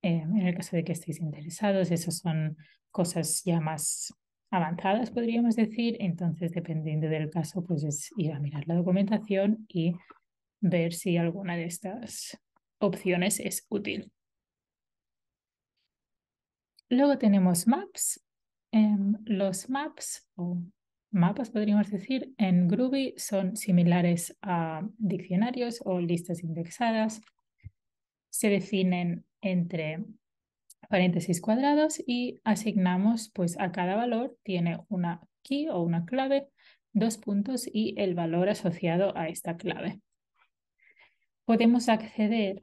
Eh, en el caso de que estéis interesados, esas son cosas ya más avanzadas, podríamos decir. Entonces, dependiendo del caso, pues es ir a mirar la documentación y ver si alguna de estas opciones es útil. Luego tenemos Maps, los maps o mapas, podríamos decir, en Groovy son similares a diccionarios o listas indexadas. Se definen entre paréntesis cuadrados y asignamos pues a cada valor tiene una key o una clave, dos puntos y el valor asociado a esta clave. Podemos acceder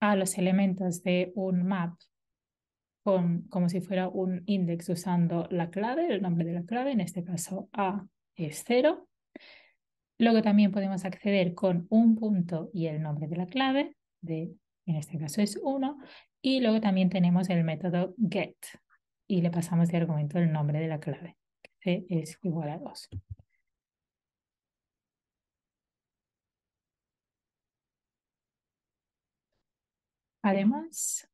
a los elementos de un map como si fuera un index usando la clave, el nombre de la clave, en este caso A es 0. Luego también podemos acceder con un punto y el nombre de la clave, de, en este caso es 1. Y luego también tenemos el método get y le pasamos de argumento el nombre de la clave, que es igual a 2. Además,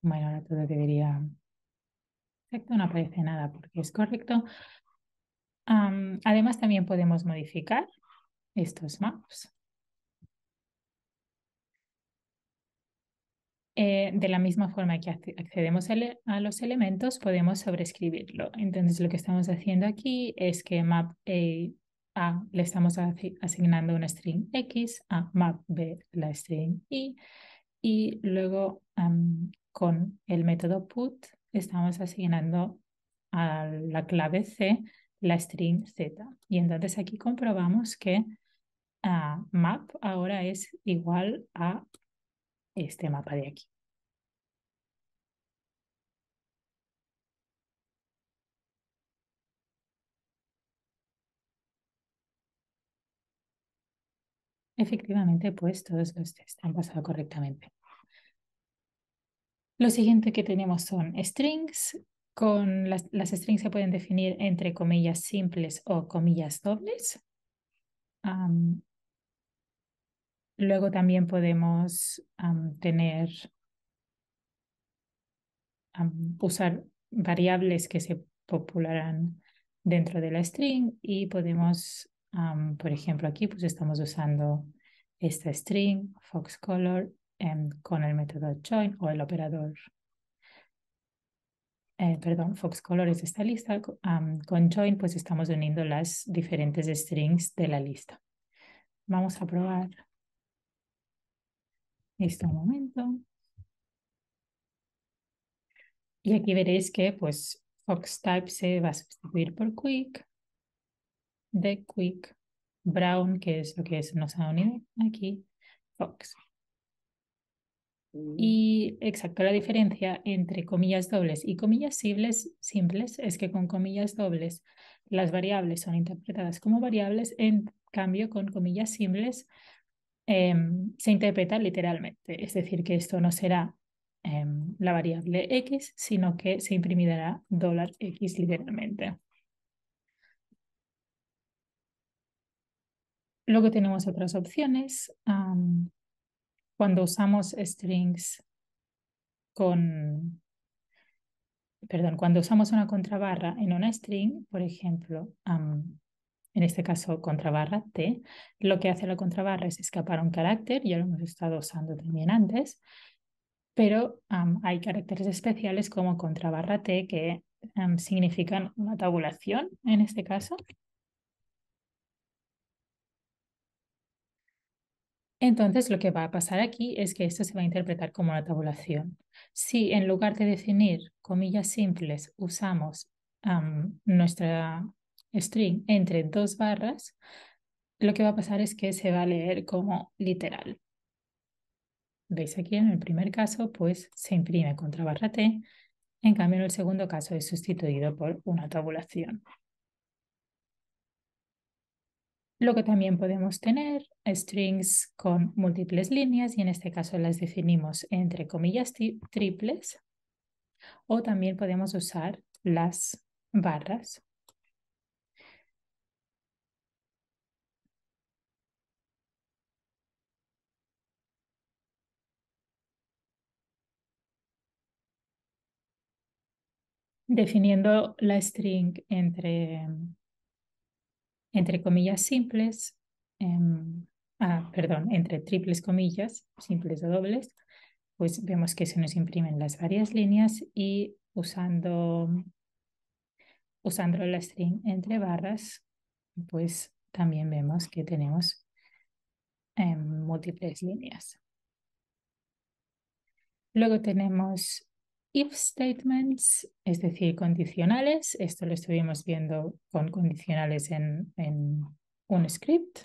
bueno, ahora todo debería... Perfecto, no aparece nada porque es correcto. además, también podemos modificar estos maps. Eh, de la misma forma que accedemos a, los elementos, podemos sobreescribirlo Entonces, lo que estamos haciendo aquí es que map A, le estamos asignando una string X, a map B la string Y, y luego con el método put estamos asignando a la clave C la string Z. Y entonces aquí comprobamos que ah, map ahora es igual a este mapa de aquí. Efectivamente, pues todos los test han pasado correctamente. Lo siguiente que tenemos son strings. Con las, strings se pueden definir entre comillas simples o comillas dobles. luego también podemos tener, usar variables que se popularán dentro de la string y podemos, por ejemplo, aquí pues estamos usando esta string, fox color, Em, con el método join o el operador, eh, perdón, Fox Colors esta lista. con join pues estamos uniendo las diferentes strings de la lista. Vamos a probar. esto un momento. Y aquí veréis que pues Fox Type se va a sustituir por Quick, de Quick, Brown, que es lo que es, nos ha unido aquí, Fox. Mm. Y exacto, la diferencia entre comillas dobles y comillas simples, es que con comillas dobles las variables son interpretadas como variables, en cambio con comillas simples em, se interpreta literalmente. Es decir, que esto no será em, la variable x, sino que se imprimirá dólar x literalmente. Luego tenemos otras opciones cuando usamos strings con, perdón, cuando usamos una contrabarra en una string, por ejemplo, en este caso contrabarra T, lo que hace la contrabarra es escapar un carácter, ya lo hemos estado usando también antes, pero hay caracteres especiales como contrabarra T que significan una tabulación en este caso, Entonces, lo que va a pasar aquí es que esto se va a interpretar como una tabulación. Si en lugar de definir comillas simples usamos nuestra string entre dos barras, lo que va a pasar es que se va a leer como literal. ¿Veis aquí? En el primer caso, pues se imprime contra barra T. En cambio, en el segundo caso es sustituido por una tabulación que también podemos tener strings con múltiples líneas y en este caso las definimos entre comillas triples o también podemos usar las barras. Definiendo la string entre entre comillas simples, em, ah, perdón, entre triples comillas, simples o dobles, pues vemos que se nos imprimen las varias líneas y usando, usando la string entre barras, pues también vemos que tenemos em, múltiples líneas. Luego tenemos if statements, es decir, condicionales. Esto lo estuvimos viendo con condicionales en, un script.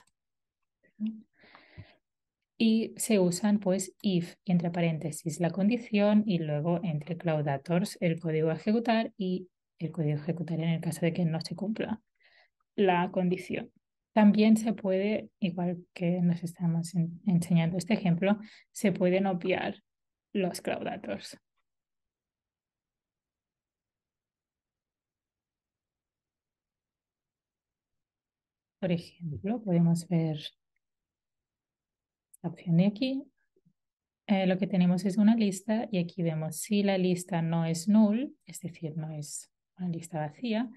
Y se usan pues if, entre paréntesis, la condición y luego entre claudators el código a ejecutar y el código a ejecutar en el caso de que no se cumpla la condición. También se puede, igual que nos estamos enseñando este ejemplo, se pueden obviar los claudators. Por ejemplo, podemos ver la opción de aquí. Eh, lo que tenemos es una lista y aquí vemos si la lista no es null, es decir, no es una lista vacía,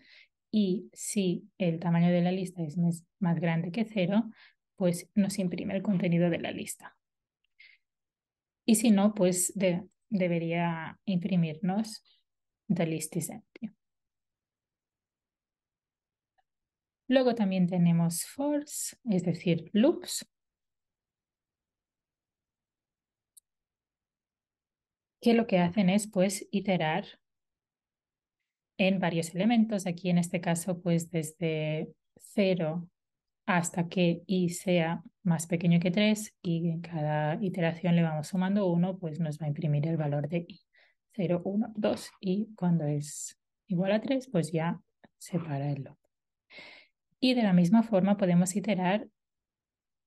y si el tamaño de la lista es más grande que cero, pues nos imprime el contenido de la lista. Y si no, pues debería imprimirnos the list is empty. Luego también tenemos force, es decir, loops, que lo que hacen es pues iterar en varios elementos. Aquí en este caso pues desde 0 hasta que i sea más pequeño que 3 y en cada iteración le vamos sumando 1, pues nos va a imprimir el valor de i. 0, 1, 2 y cuando es igual a 3 pues ya se el loop. Y de la misma forma podemos iterar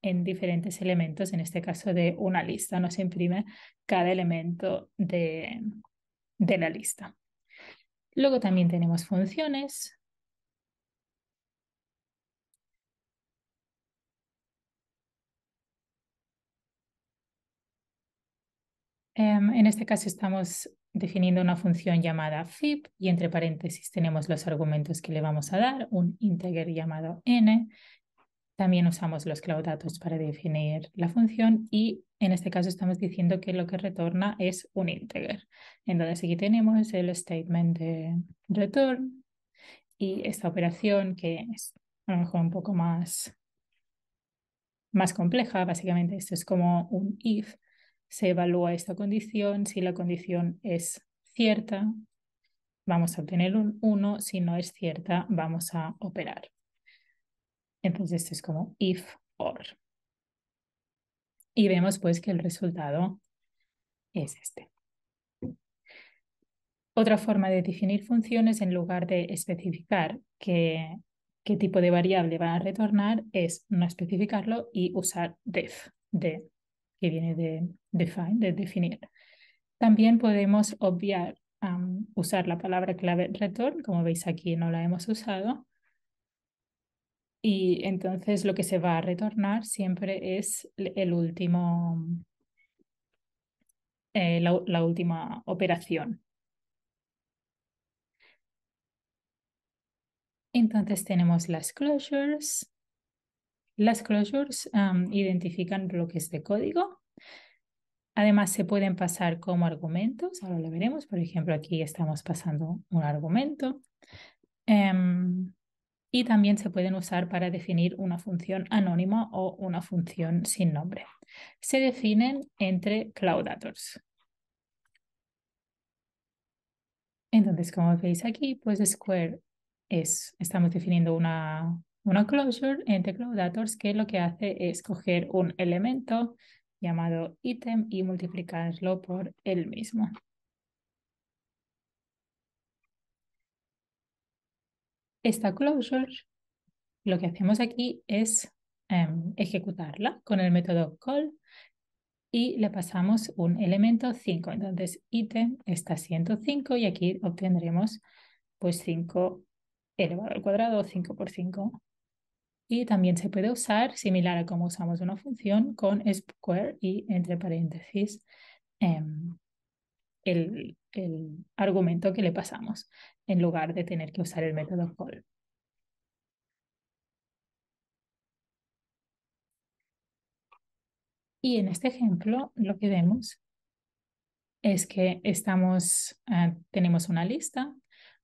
en diferentes elementos, en este caso de una lista, nos imprime cada elemento de, de la lista. Luego también tenemos funciones. Em, en este caso estamos definiendo una función llamada fib y entre paréntesis tenemos los argumentos que le vamos a dar, un integer llamado n. También usamos los claudatos para definir la función y en este caso estamos diciendo que lo que retorna es un integer. Entonces aquí tenemos el statement de return y esta operación que es a lo mejor un poco más, más compleja. Básicamente esto es como un if se evalúa esta condición, si la condición es cierta, vamos a obtener un 1, si no es cierta, vamos a operar. Entonces esto es como if or. Y vemos pues que el resultado es este. Otra forma de definir funciones en lugar de especificar qué, tipo de variable va a retornar es no especificarlo y usar def de que viene de define, de definir. También podemos obviar usar la palabra clave return, como veis aquí no la hemos usado. Y entonces lo que se va a retornar siempre es el último, eh, la última operación. Entonces tenemos las closures, las closures identifican bloques de código. Además, se pueden pasar como argumentos. Ahora lo veremos. Por ejemplo, aquí estamos pasando un argumento. Em, y también se pueden usar para definir una función anónima o una función sin nombre. Se definen entre Cloudators. Entonces, como veis aquí, pues Square es, estamos definiendo una, una closure en Tecloudators que lo que hace es coger un elemento llamado ítem y multiplicarlo por el mismo. Esta closure, lo que hacemos aquí es em, ejecutarla con el método call y le pasamos un elemento 5. Entonces, ítem está 5 y aquí obtendremos pues 5 elevado al cuadrado, 5 por 5 y también se puede usar, similar a como usamos una función, con square y entre paréntesis em, el, argumento que le pasamos, en lugar de tener que usar el método call. Y en este ejemplo lo que vemos es que estamos, eh, tenemos una lista,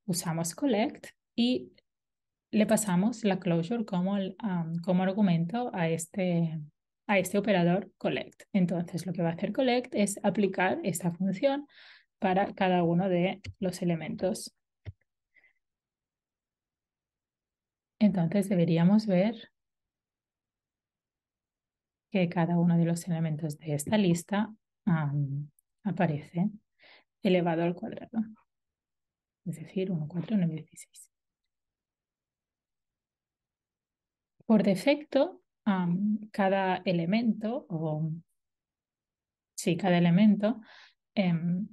usamos collect y le pasamos la closure como, como argumento a este, a este operador collect. Entonces, lo que va a hacer collect es aplicar esta función para cada uno de los elementos. Entonces, deberíamos ver que cada uno de los elementos de esta lista aparece elevado al cuadrado, es decir, 1, 4, 9, 16. Por defecto, cada elemento, cada elemento, em,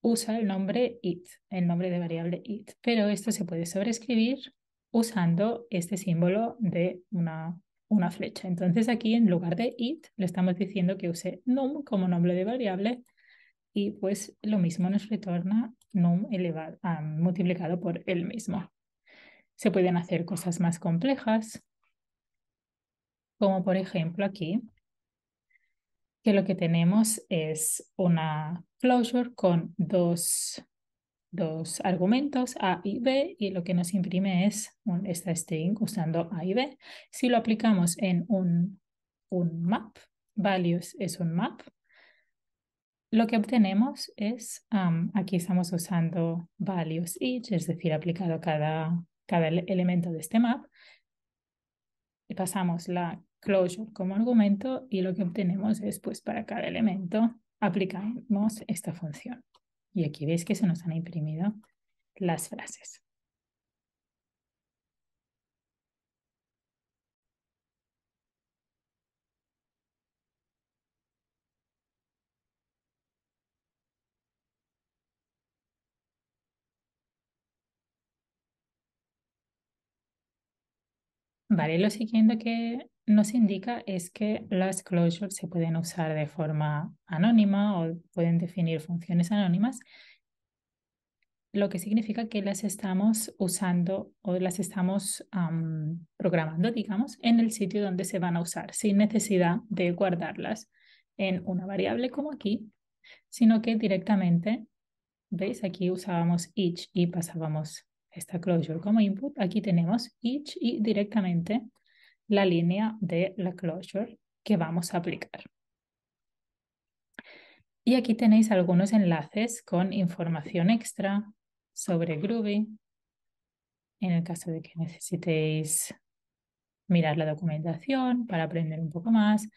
usa el nombre it, el nombre de variable it, pero esto se puede sobreescribir usando este símbolo de una, flecha. Entonces aquí en lugar de it le estamos diciendo que use num como nombre de variable y pues lo mismo nos retorna num elevado, multiplicado por el mismo. Se pueden hacer cosas más complejas como por ejemplo aquí, que lo que tenemos es una closure con dos, argumentos, A y B, y lo que nos imprime es un, esta string usando A y B. Si lo aplicamos en un, un map, values es un map, lo que obtenemos es, aquí estamos usando values each, es decir, aplicado cada, cada elemento de este map, y pasamos la closure como argumento y lo que obtenemos es, pues, para cada elemento aplicamos esta función. Y aquí veis que se nos han imprimido las frases. Vale, lo siguiente que nos indica es que las closures se pueden usar de forma anónima o pueden definir funciones anónimas, lo que significa que las estamos usando o las estamos programando, digamos, en el sitio donde se van a usar, sin necesidad de guardarlas en una variable como aquí, sino que directamente, ¿veis? Aquí usábamos each y pasábamos esta closure como input, aquí tenemos each y directamente la línea de la closure que vamos a aplicar. Y aquí tenéis algunos enlaces con información extra sobre Groovy, en el caso de que necesitéis mirar la documentación para aprender un poco más,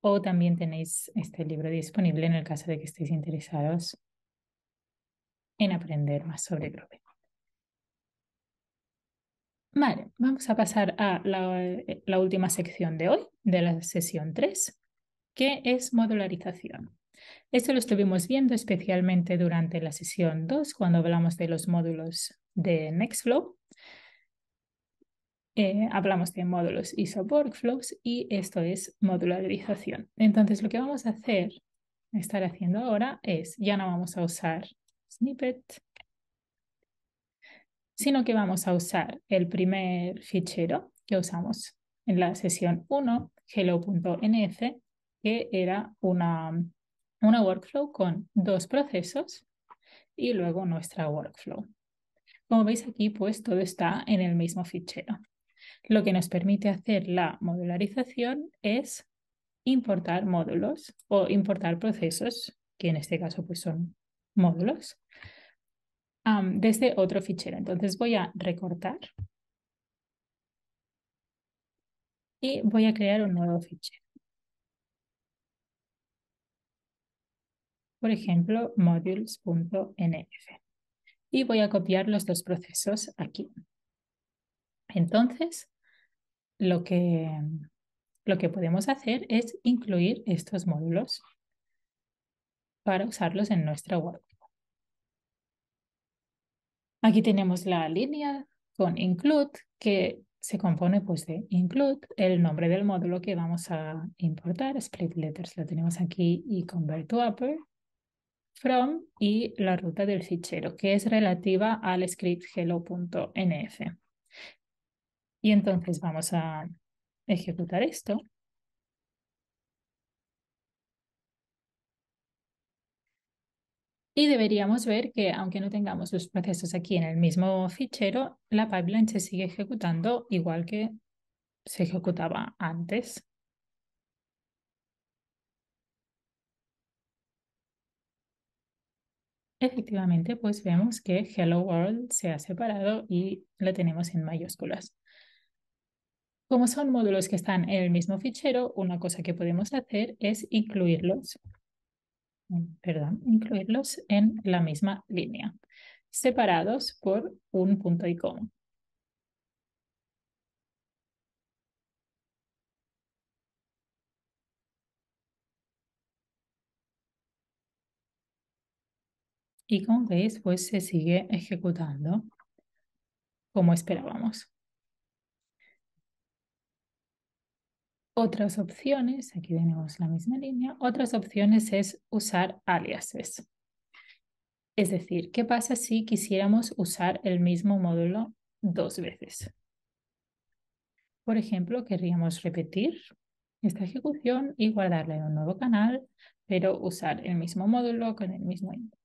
o también tenéis este libro disponible en el caso de que estéis interesados en aprender más sobre Groovy. Vale, vamos a pasar a eh, la, última sección de hoy, de la sesión 3, que es modularización. Esto lo estuvimos viendo especialmente durante la sesión 2, cuando hablamos de los módulos de Nextflow. Eh, hablamos de módulos y subworkflows y esto es modularización. Entonces, lo que vamos a hacer, estar haciendo ahora es, ya no vamos a usar snippet, sino que vamos a usar el primer fichero que usamos en la sesión 1, hello.nf, que era una, workflow con dos procesos y luego nuestra workflow. Como veis aquí, pues todo está en el mismo fichero. Lo que nos permite hacer la modularización es importar módulos o importar procesos, que en este caso pues son módulos, de desde otro fichero. Entonces voy a recortar y voy a crear un nuevo fichero. Por ejemplo, modules.nf. Y voy a copiar los dos procesos aquí. Entonces, lo que, lo que podemos hacer es incluir estos módulos para usarlos en nuestra web. Aquí tenemos la línea con include, que se compone pues de include, el nombre del módulo que vamos a importar, split letters, lo tenemos aquí, y convert to upper, from, y la ruta del fichero, que es relativa al script hello.nf. Y entonces vamos a ejecutar esto. Y deberíamos ver que aunque no tengamos los procesos aquí en el mismo fichero, la pipeline se sigue ejecutando igual que se ejecutaba antes. Efectivamente, pues vemos que Hello World se ha separado y lo tenemos en mayúsculas. Como son módulos que están en el mismo fichero, una cosa que podemos hacer es incluirlos Mm, perdón, incluirlos en la misma línea, separados por un punto y coma. Y como veis, pues se sigue ejecutando como esperábamos. Otras opciones, aquí tenemos la misma línea, otras opciones es usar aliases. Es decir, ¿qué pasa si quisiéramos usar el mismo módulo dos veces? Por ejemplo, querríamos repetir esta ejecución y guardarla en un nuevo canal, pero usar el mismo módulo con el mismo input.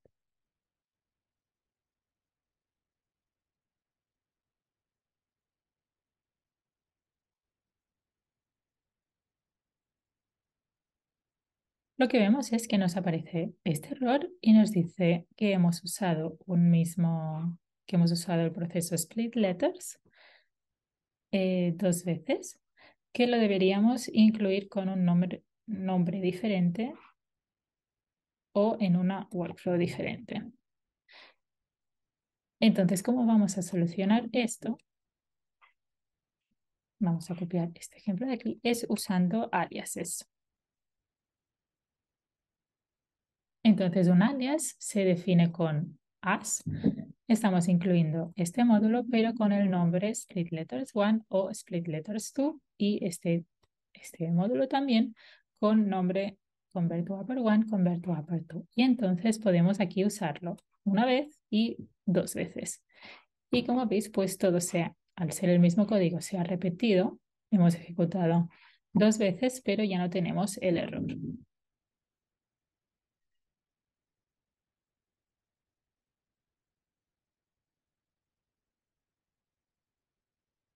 lo que vemos es que nos aparece este error y nos dice que hemos usado un mismo, que hemos usado el proceso split letters eh, dos veces, que lo deberíamos incluir con un nombre, nombre diferente o en una workflow diferente. Entonces, ¿cómo vamos a solucionar esto? Vamos a copiar este ejemplo de aquí, es usando aliases. Entonces, un alias se define con as. Estamos incluyendo este módulo, pero con el nombre split letters one o split letters two y este, este módulo también con nombre convert to upper one, convert to upper two. Y entonces podemos aquí usarlo una vez y dos veces. Y como veis, pues todo sea, al ser el mismo código, se ha repetido. Hemos ejecutado dos veces, pero ya no tenemos el error.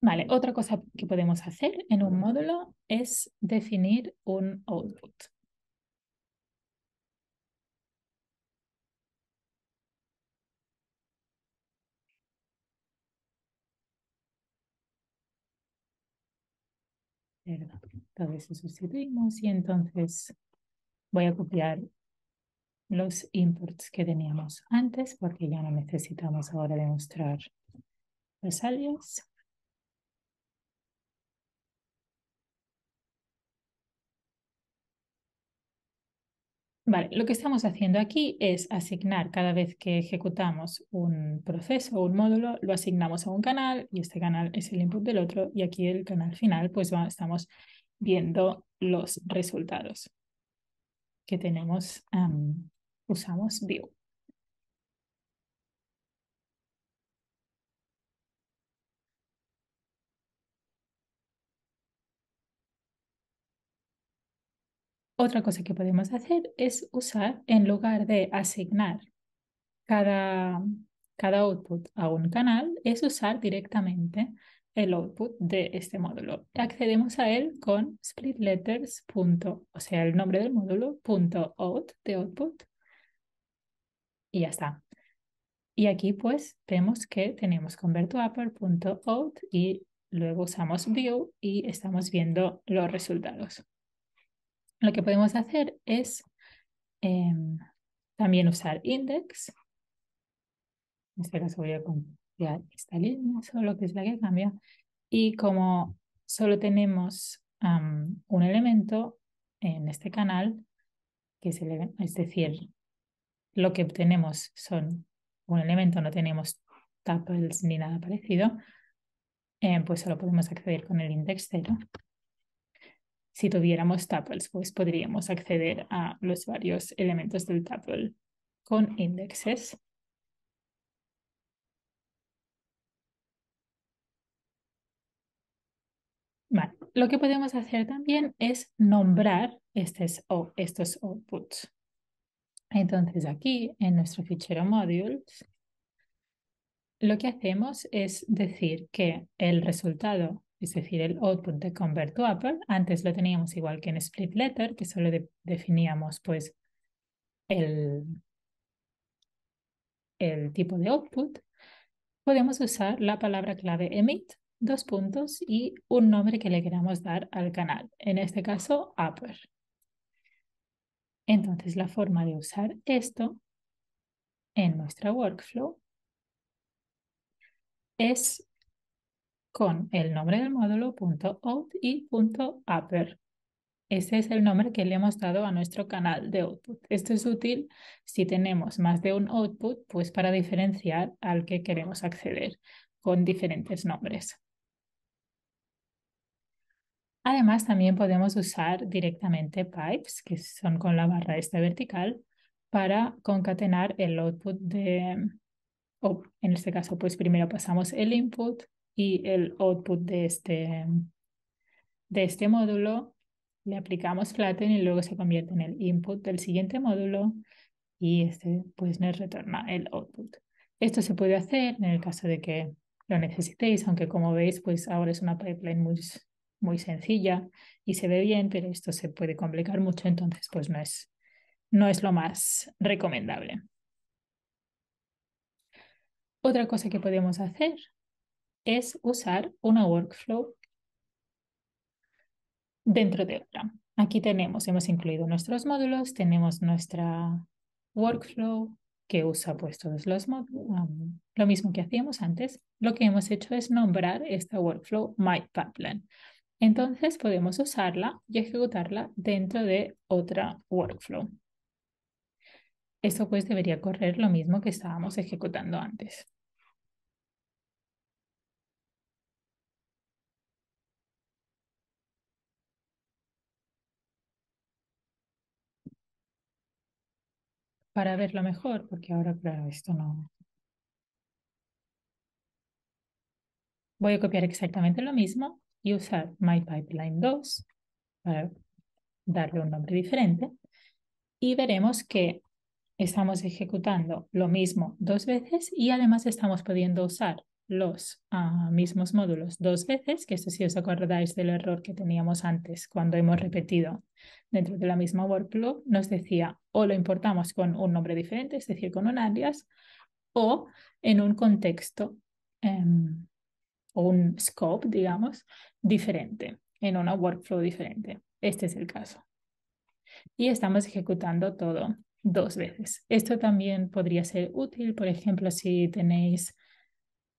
Vale, otra cosa que podemos hacer en un módulo es definir un output. eso sustituimos y entonces voy a copiar los imports que teníamos antes porque ya no necesitamos ahora demostrar los alias. Vale, lo que estamos haciendo aquí es asignar cada vez que ejecutamos un proceso o un módulo, lo asignamos a un canal y este canal es el input del otro y aquí el canal final, pues estamos viendo los resultados que tenemos, usamos view. Otra cosa que podemos hacer es usar, en lugar de asignar cada, cada output a un canal, es usar directamente el output de este módulo. Accedemos a él con splitletters. o sea, el nombre del módulo, out de output. Y ya está. Y aquí pues vemos que tenemos out y luego usamos view y estamos viendo los resultados. Lo que podemos hacer es em, también usar index. En este caso voy a cambiar esta línea, solo que es la que cambia. Y como solo tenemos un elemento en este canal, que es, es decir, lo que obtenemos son un elemento, no tenemos tuples ni nada parecido, em, pues solo podemos acceder con el index 0 si tuviéramos tuples, pues podríamos acceder a los varios elementos del tuple con índices. Lo que podemos hacer también es nombrar estos, estos outputs. Entonces aquí en nuestro fichero modules lo que hacemos es decir que el resultado es decir, el output de convert to upper. Antes lo teníamos igual que en split letter, que solo definíamos pues el, el tipo de output. Podemos usar la palabra clave emit, dos puntos y un nombre que le queramos dar al canal, en este caso upper. Entonces la forma de usar esto en nuestro workflow es con el nombre del módulo punto .out y .upper. Ese es el nombre que le hemos dado a nuestro canal de output. Esto es útil si tenemos más de un output, pues para diferenciar al que queremos acceder con diferentes nombres. Además, también podemos usar directamente pipes, que son con la barra esta vertical, para concatenar el output de, o en este caso, pues primero pasamos el input, y el output de este, de este módulo. Le aplicamos flatten y luego se convierte en el input del siguiente módulo y este pues nos retorna el output. Esto se puede hacer en el caso de que lo necesitéis, aunque como veis pues ahora es una pipeline muy, muy sencilla y se ve bien, pero esto se puede complicar mucho, entonces pues no es, no es lo más recomendable. Otra cosa que podemos hacer es usar una workflow dentro de otra. Aquí tenemos, hemos incluido nuestros módulos, tenemos nuestra workflow que usa pues todos los módulos, lo mismo que hacíamos antes. Lo que hemos hecho es nombrar esta workflow My Pipeline. Entonces podemos usarla y ejecutarla dentro de otra workflow. Esto pues debería correr lo mismo que estábamos ejecutando antes. para verlo mejor, porque ahora, claro, esto no. Voy a copiar exactamente lo mismo y usar My Pipeline 2 para darle un nombre diferente. Y veremos que estamos ejecutando lo mismo dos veces y además estamos pudiendo usar los ah, mismos módulos dos veces, que esto si os acordáis del error que teníamos antes cuando hemos repetido dentro de la misma workflow, nos decía o lo importamos con un nombre diferente, es decir, con un alias, o en un contexto em, o un scope, digamos, diferente, en una workflow diferente. Este es el caso. Y estamos ejecutando todo dos veces. Esto también podría ser útil, por ejemplo, si tenéis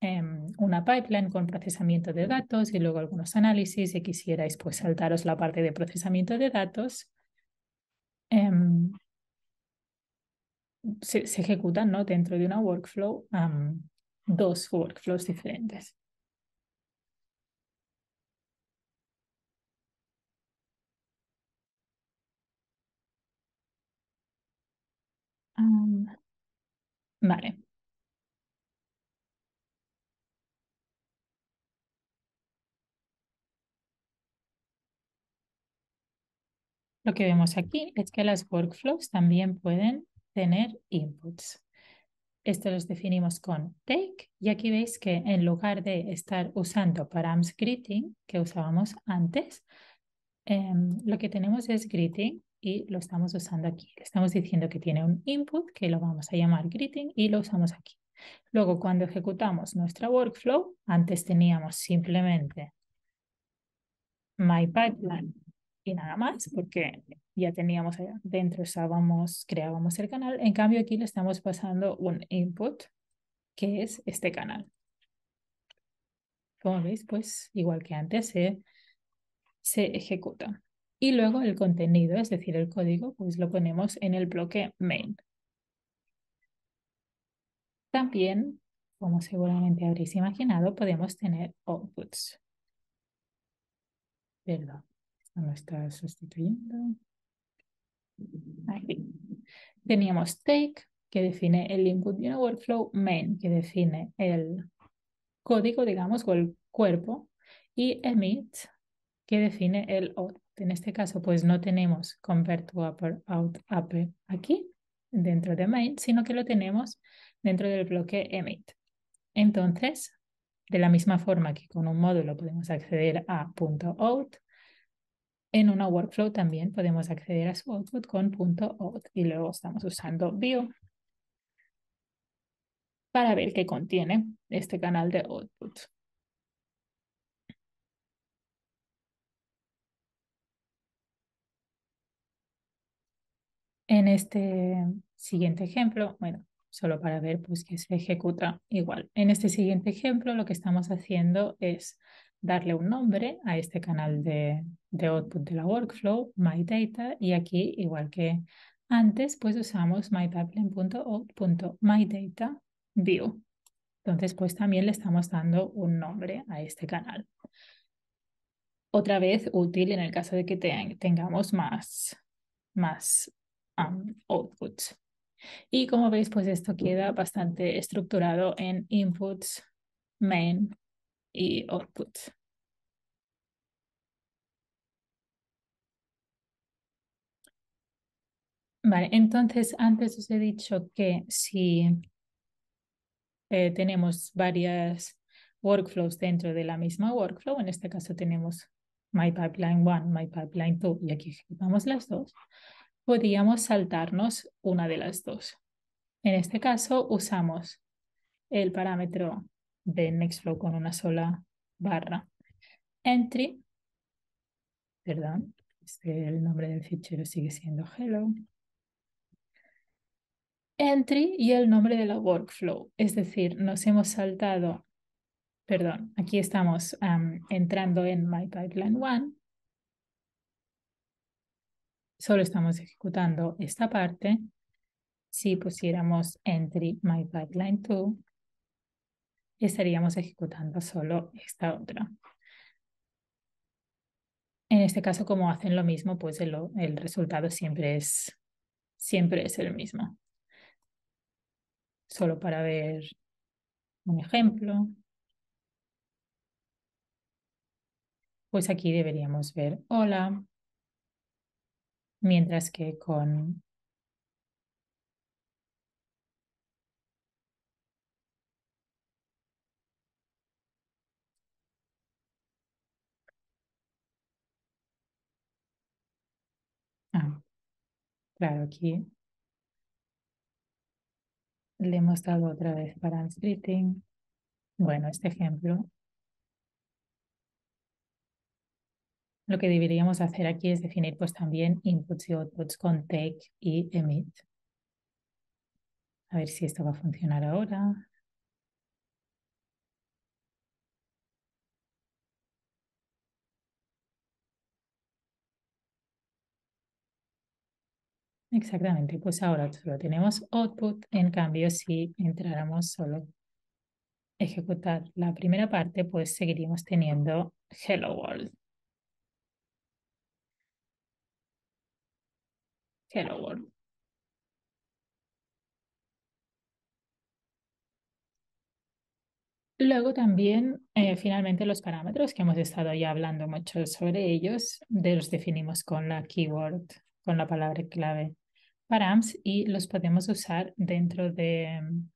Em, una pipeline con procesamiento de datos y luego algunos análisis y quisierais pues saltaros la parte de procesamiento de datos, em, se, ejecutan ¿no? dentro de una workflow dos workflows diferentes. vale. Lo que vemos aquí es que las workflows también pueden tener inputs. Esto los definimos con take y aquí veis que en lugar de estar usando params greeting que usábamos antes, em, lo que tenemos es greeting y lo estamos usando aquí. estamos diciendo que tiene un input que lo vamos a llamar greeting y lo usamos aquí. Luego, cuando ejecutamos nuestra workflow, antes teníamos simplemente my pipeline y nada más, porque ya teníamos dentro, creábamos el canal. En cambio, aquí le estamos pasando un input, que es este canal. Como veis, pues igual que antes se, se ejecuta. Y luego el contenido, es decir, el código, pues lo ponemos en el bloque main. También, como seguramente habréis imaginado, podemos tener outputs. Perdón. No lo está sustituyendo. Teníamos take, que define el input de un workflow, main, que define el código, digamos, o el cuerpo, y emit, que define el out. En este caso, pues no tenemos convert to upper, out, aquí, dentro de main, sino que lo tenemos dentro del bloque emit. Entonces, de la misma forma que con un módulo podemos acceder a .out, en una workflow también podemos acceder a su output con .out y luego estamos usando view para ver qué contiene este canal de output. En este siguiente ejemplo, bueno, solo para ver pues, que se ejecuta igual. En este siguiente ejemplo lo que estamos haciendo es darle un nombre a este canal de, de output de la workflow, MyData, y aquí, igual que antes, pues usamos view Entonces, pues también le estamos dando un nombre a este canal. Otra vez útil en el caso de que tengamos más, más um, outputs. Y como veis, pues esto queda bastante estructurado en inputs, main, y output. Vale, entonces antes os he dicho que si eh, tenemos varias workflows dentro de la misma workflow, en este caso tenemos My Pipeline 1, My Pipeline 2 y aquí ejecutamos las dos, podríamos saltarnos una de las dos. En este caso usamos el parámetro de Nextflow con una sola barra. Entry, perdón, el nombre del fichero sigue siendo hello. Entry y el nombre de la workflow, es decir, nos hemos saltado, perdón, aquí estamos entrando en My Pipeline One. Solo estamos ejecutando esta parte. Si pusiéramos entry my pipeline 2, estaríamos ejecutando solo esta otra. En este caso, como hacen lo mismo, pues el, resultado siempre es, siempre es el mismo. Solo para ver un ejemplo. Pues aquí deberíamos ver hola, mientras que con Ah, claro, aquí le hemos dado otra vez para splitting. Bueno, este ejemplo. Lo que deberíamos hacer aquí es definir pues también inputs y outputs con take y emit. A ver si esto va a funcionar ahora. Exactamente, pues ahora solo tenemos output, en cambio si entráramos solo ejecutar la primera parte, pues seguiríamos teniendo hello world. Hello world. Luego también, eh, finalmente, los parámetros que hemos estado ya hablando mucho sobre ellos, los definimos con la keyword, con la palabra clave params y los podemos usar dentro de, en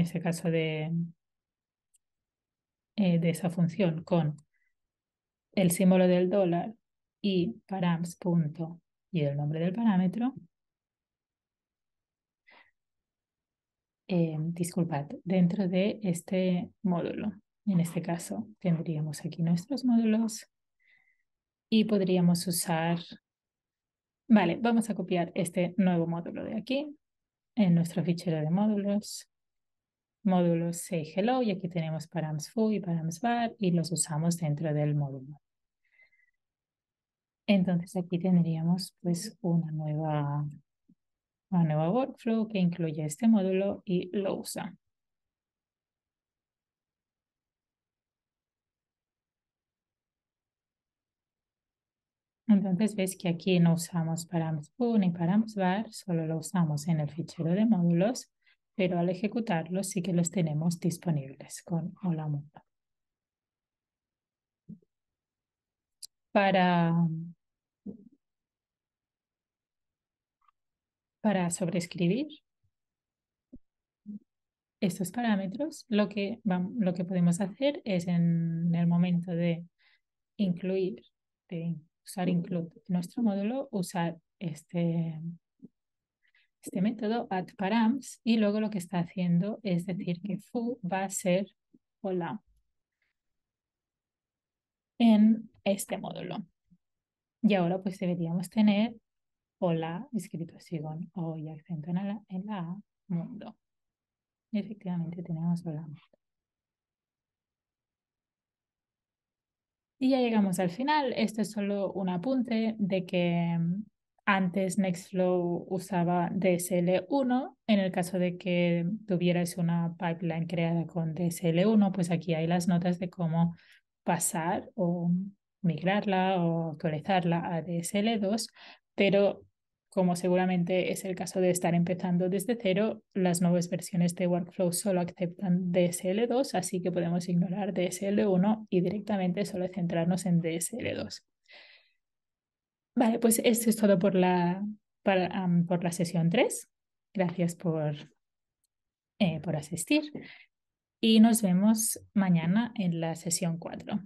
este caso de, eh, de esa función con el símbolo del dólar y params punto y el nombre del parámetro. Em, disculpad, dentro de este módulo. En este caso tendríamos aquí nuestros módulos y podríamos usar Vale, vamos a copiar este nuevo módulo de aquí en nuestro fichero de módulos. Módulos say hello y aquí tenemos params y params y los usamos dentro del módulo. Entonces aquí tendríamos pues una nueva, una nueva workflow que incluye este módulo y lo usa. Entonces ves que aquí no usamos y ni var solo lo usamos en el fichero de módulos, pero al ejecutarlos sí que los tenemos disponibles con Hola Mundo. Para, para sobreescribir estos parámetros, lo que, lo que podemos hacer es en el momento de incluir, de usar include. Nuestro módulo usar este, este método add params y luego lo que está haciendo es decir que foo va a ser hola en este módulo. Y ahora pues deberíamos tener hola escrito así con O y acento en la, en la mundo. efectivamente tenemos hola Y ya llegamos al final. Este es solo un apunte de que mm, antes Nextflow usaba DSL1. En el caso de que tuvieras una pipeline creada con DSL1, pues aquí hay las notas de cómo pasar o migrarla o actualizarla a DSL2, pero como seguramente es el caso de estar empezando desde cero, las nuevas versiones de Workflow solo aceptan DSL2, así que podemos ignorar DSL1 y directamente solo centrarnos en DSL2. Vale, pues esto es todo por la, por la sesión 3. Gracias por, eh, por asistir y nos vemos mañana en la sesión 4.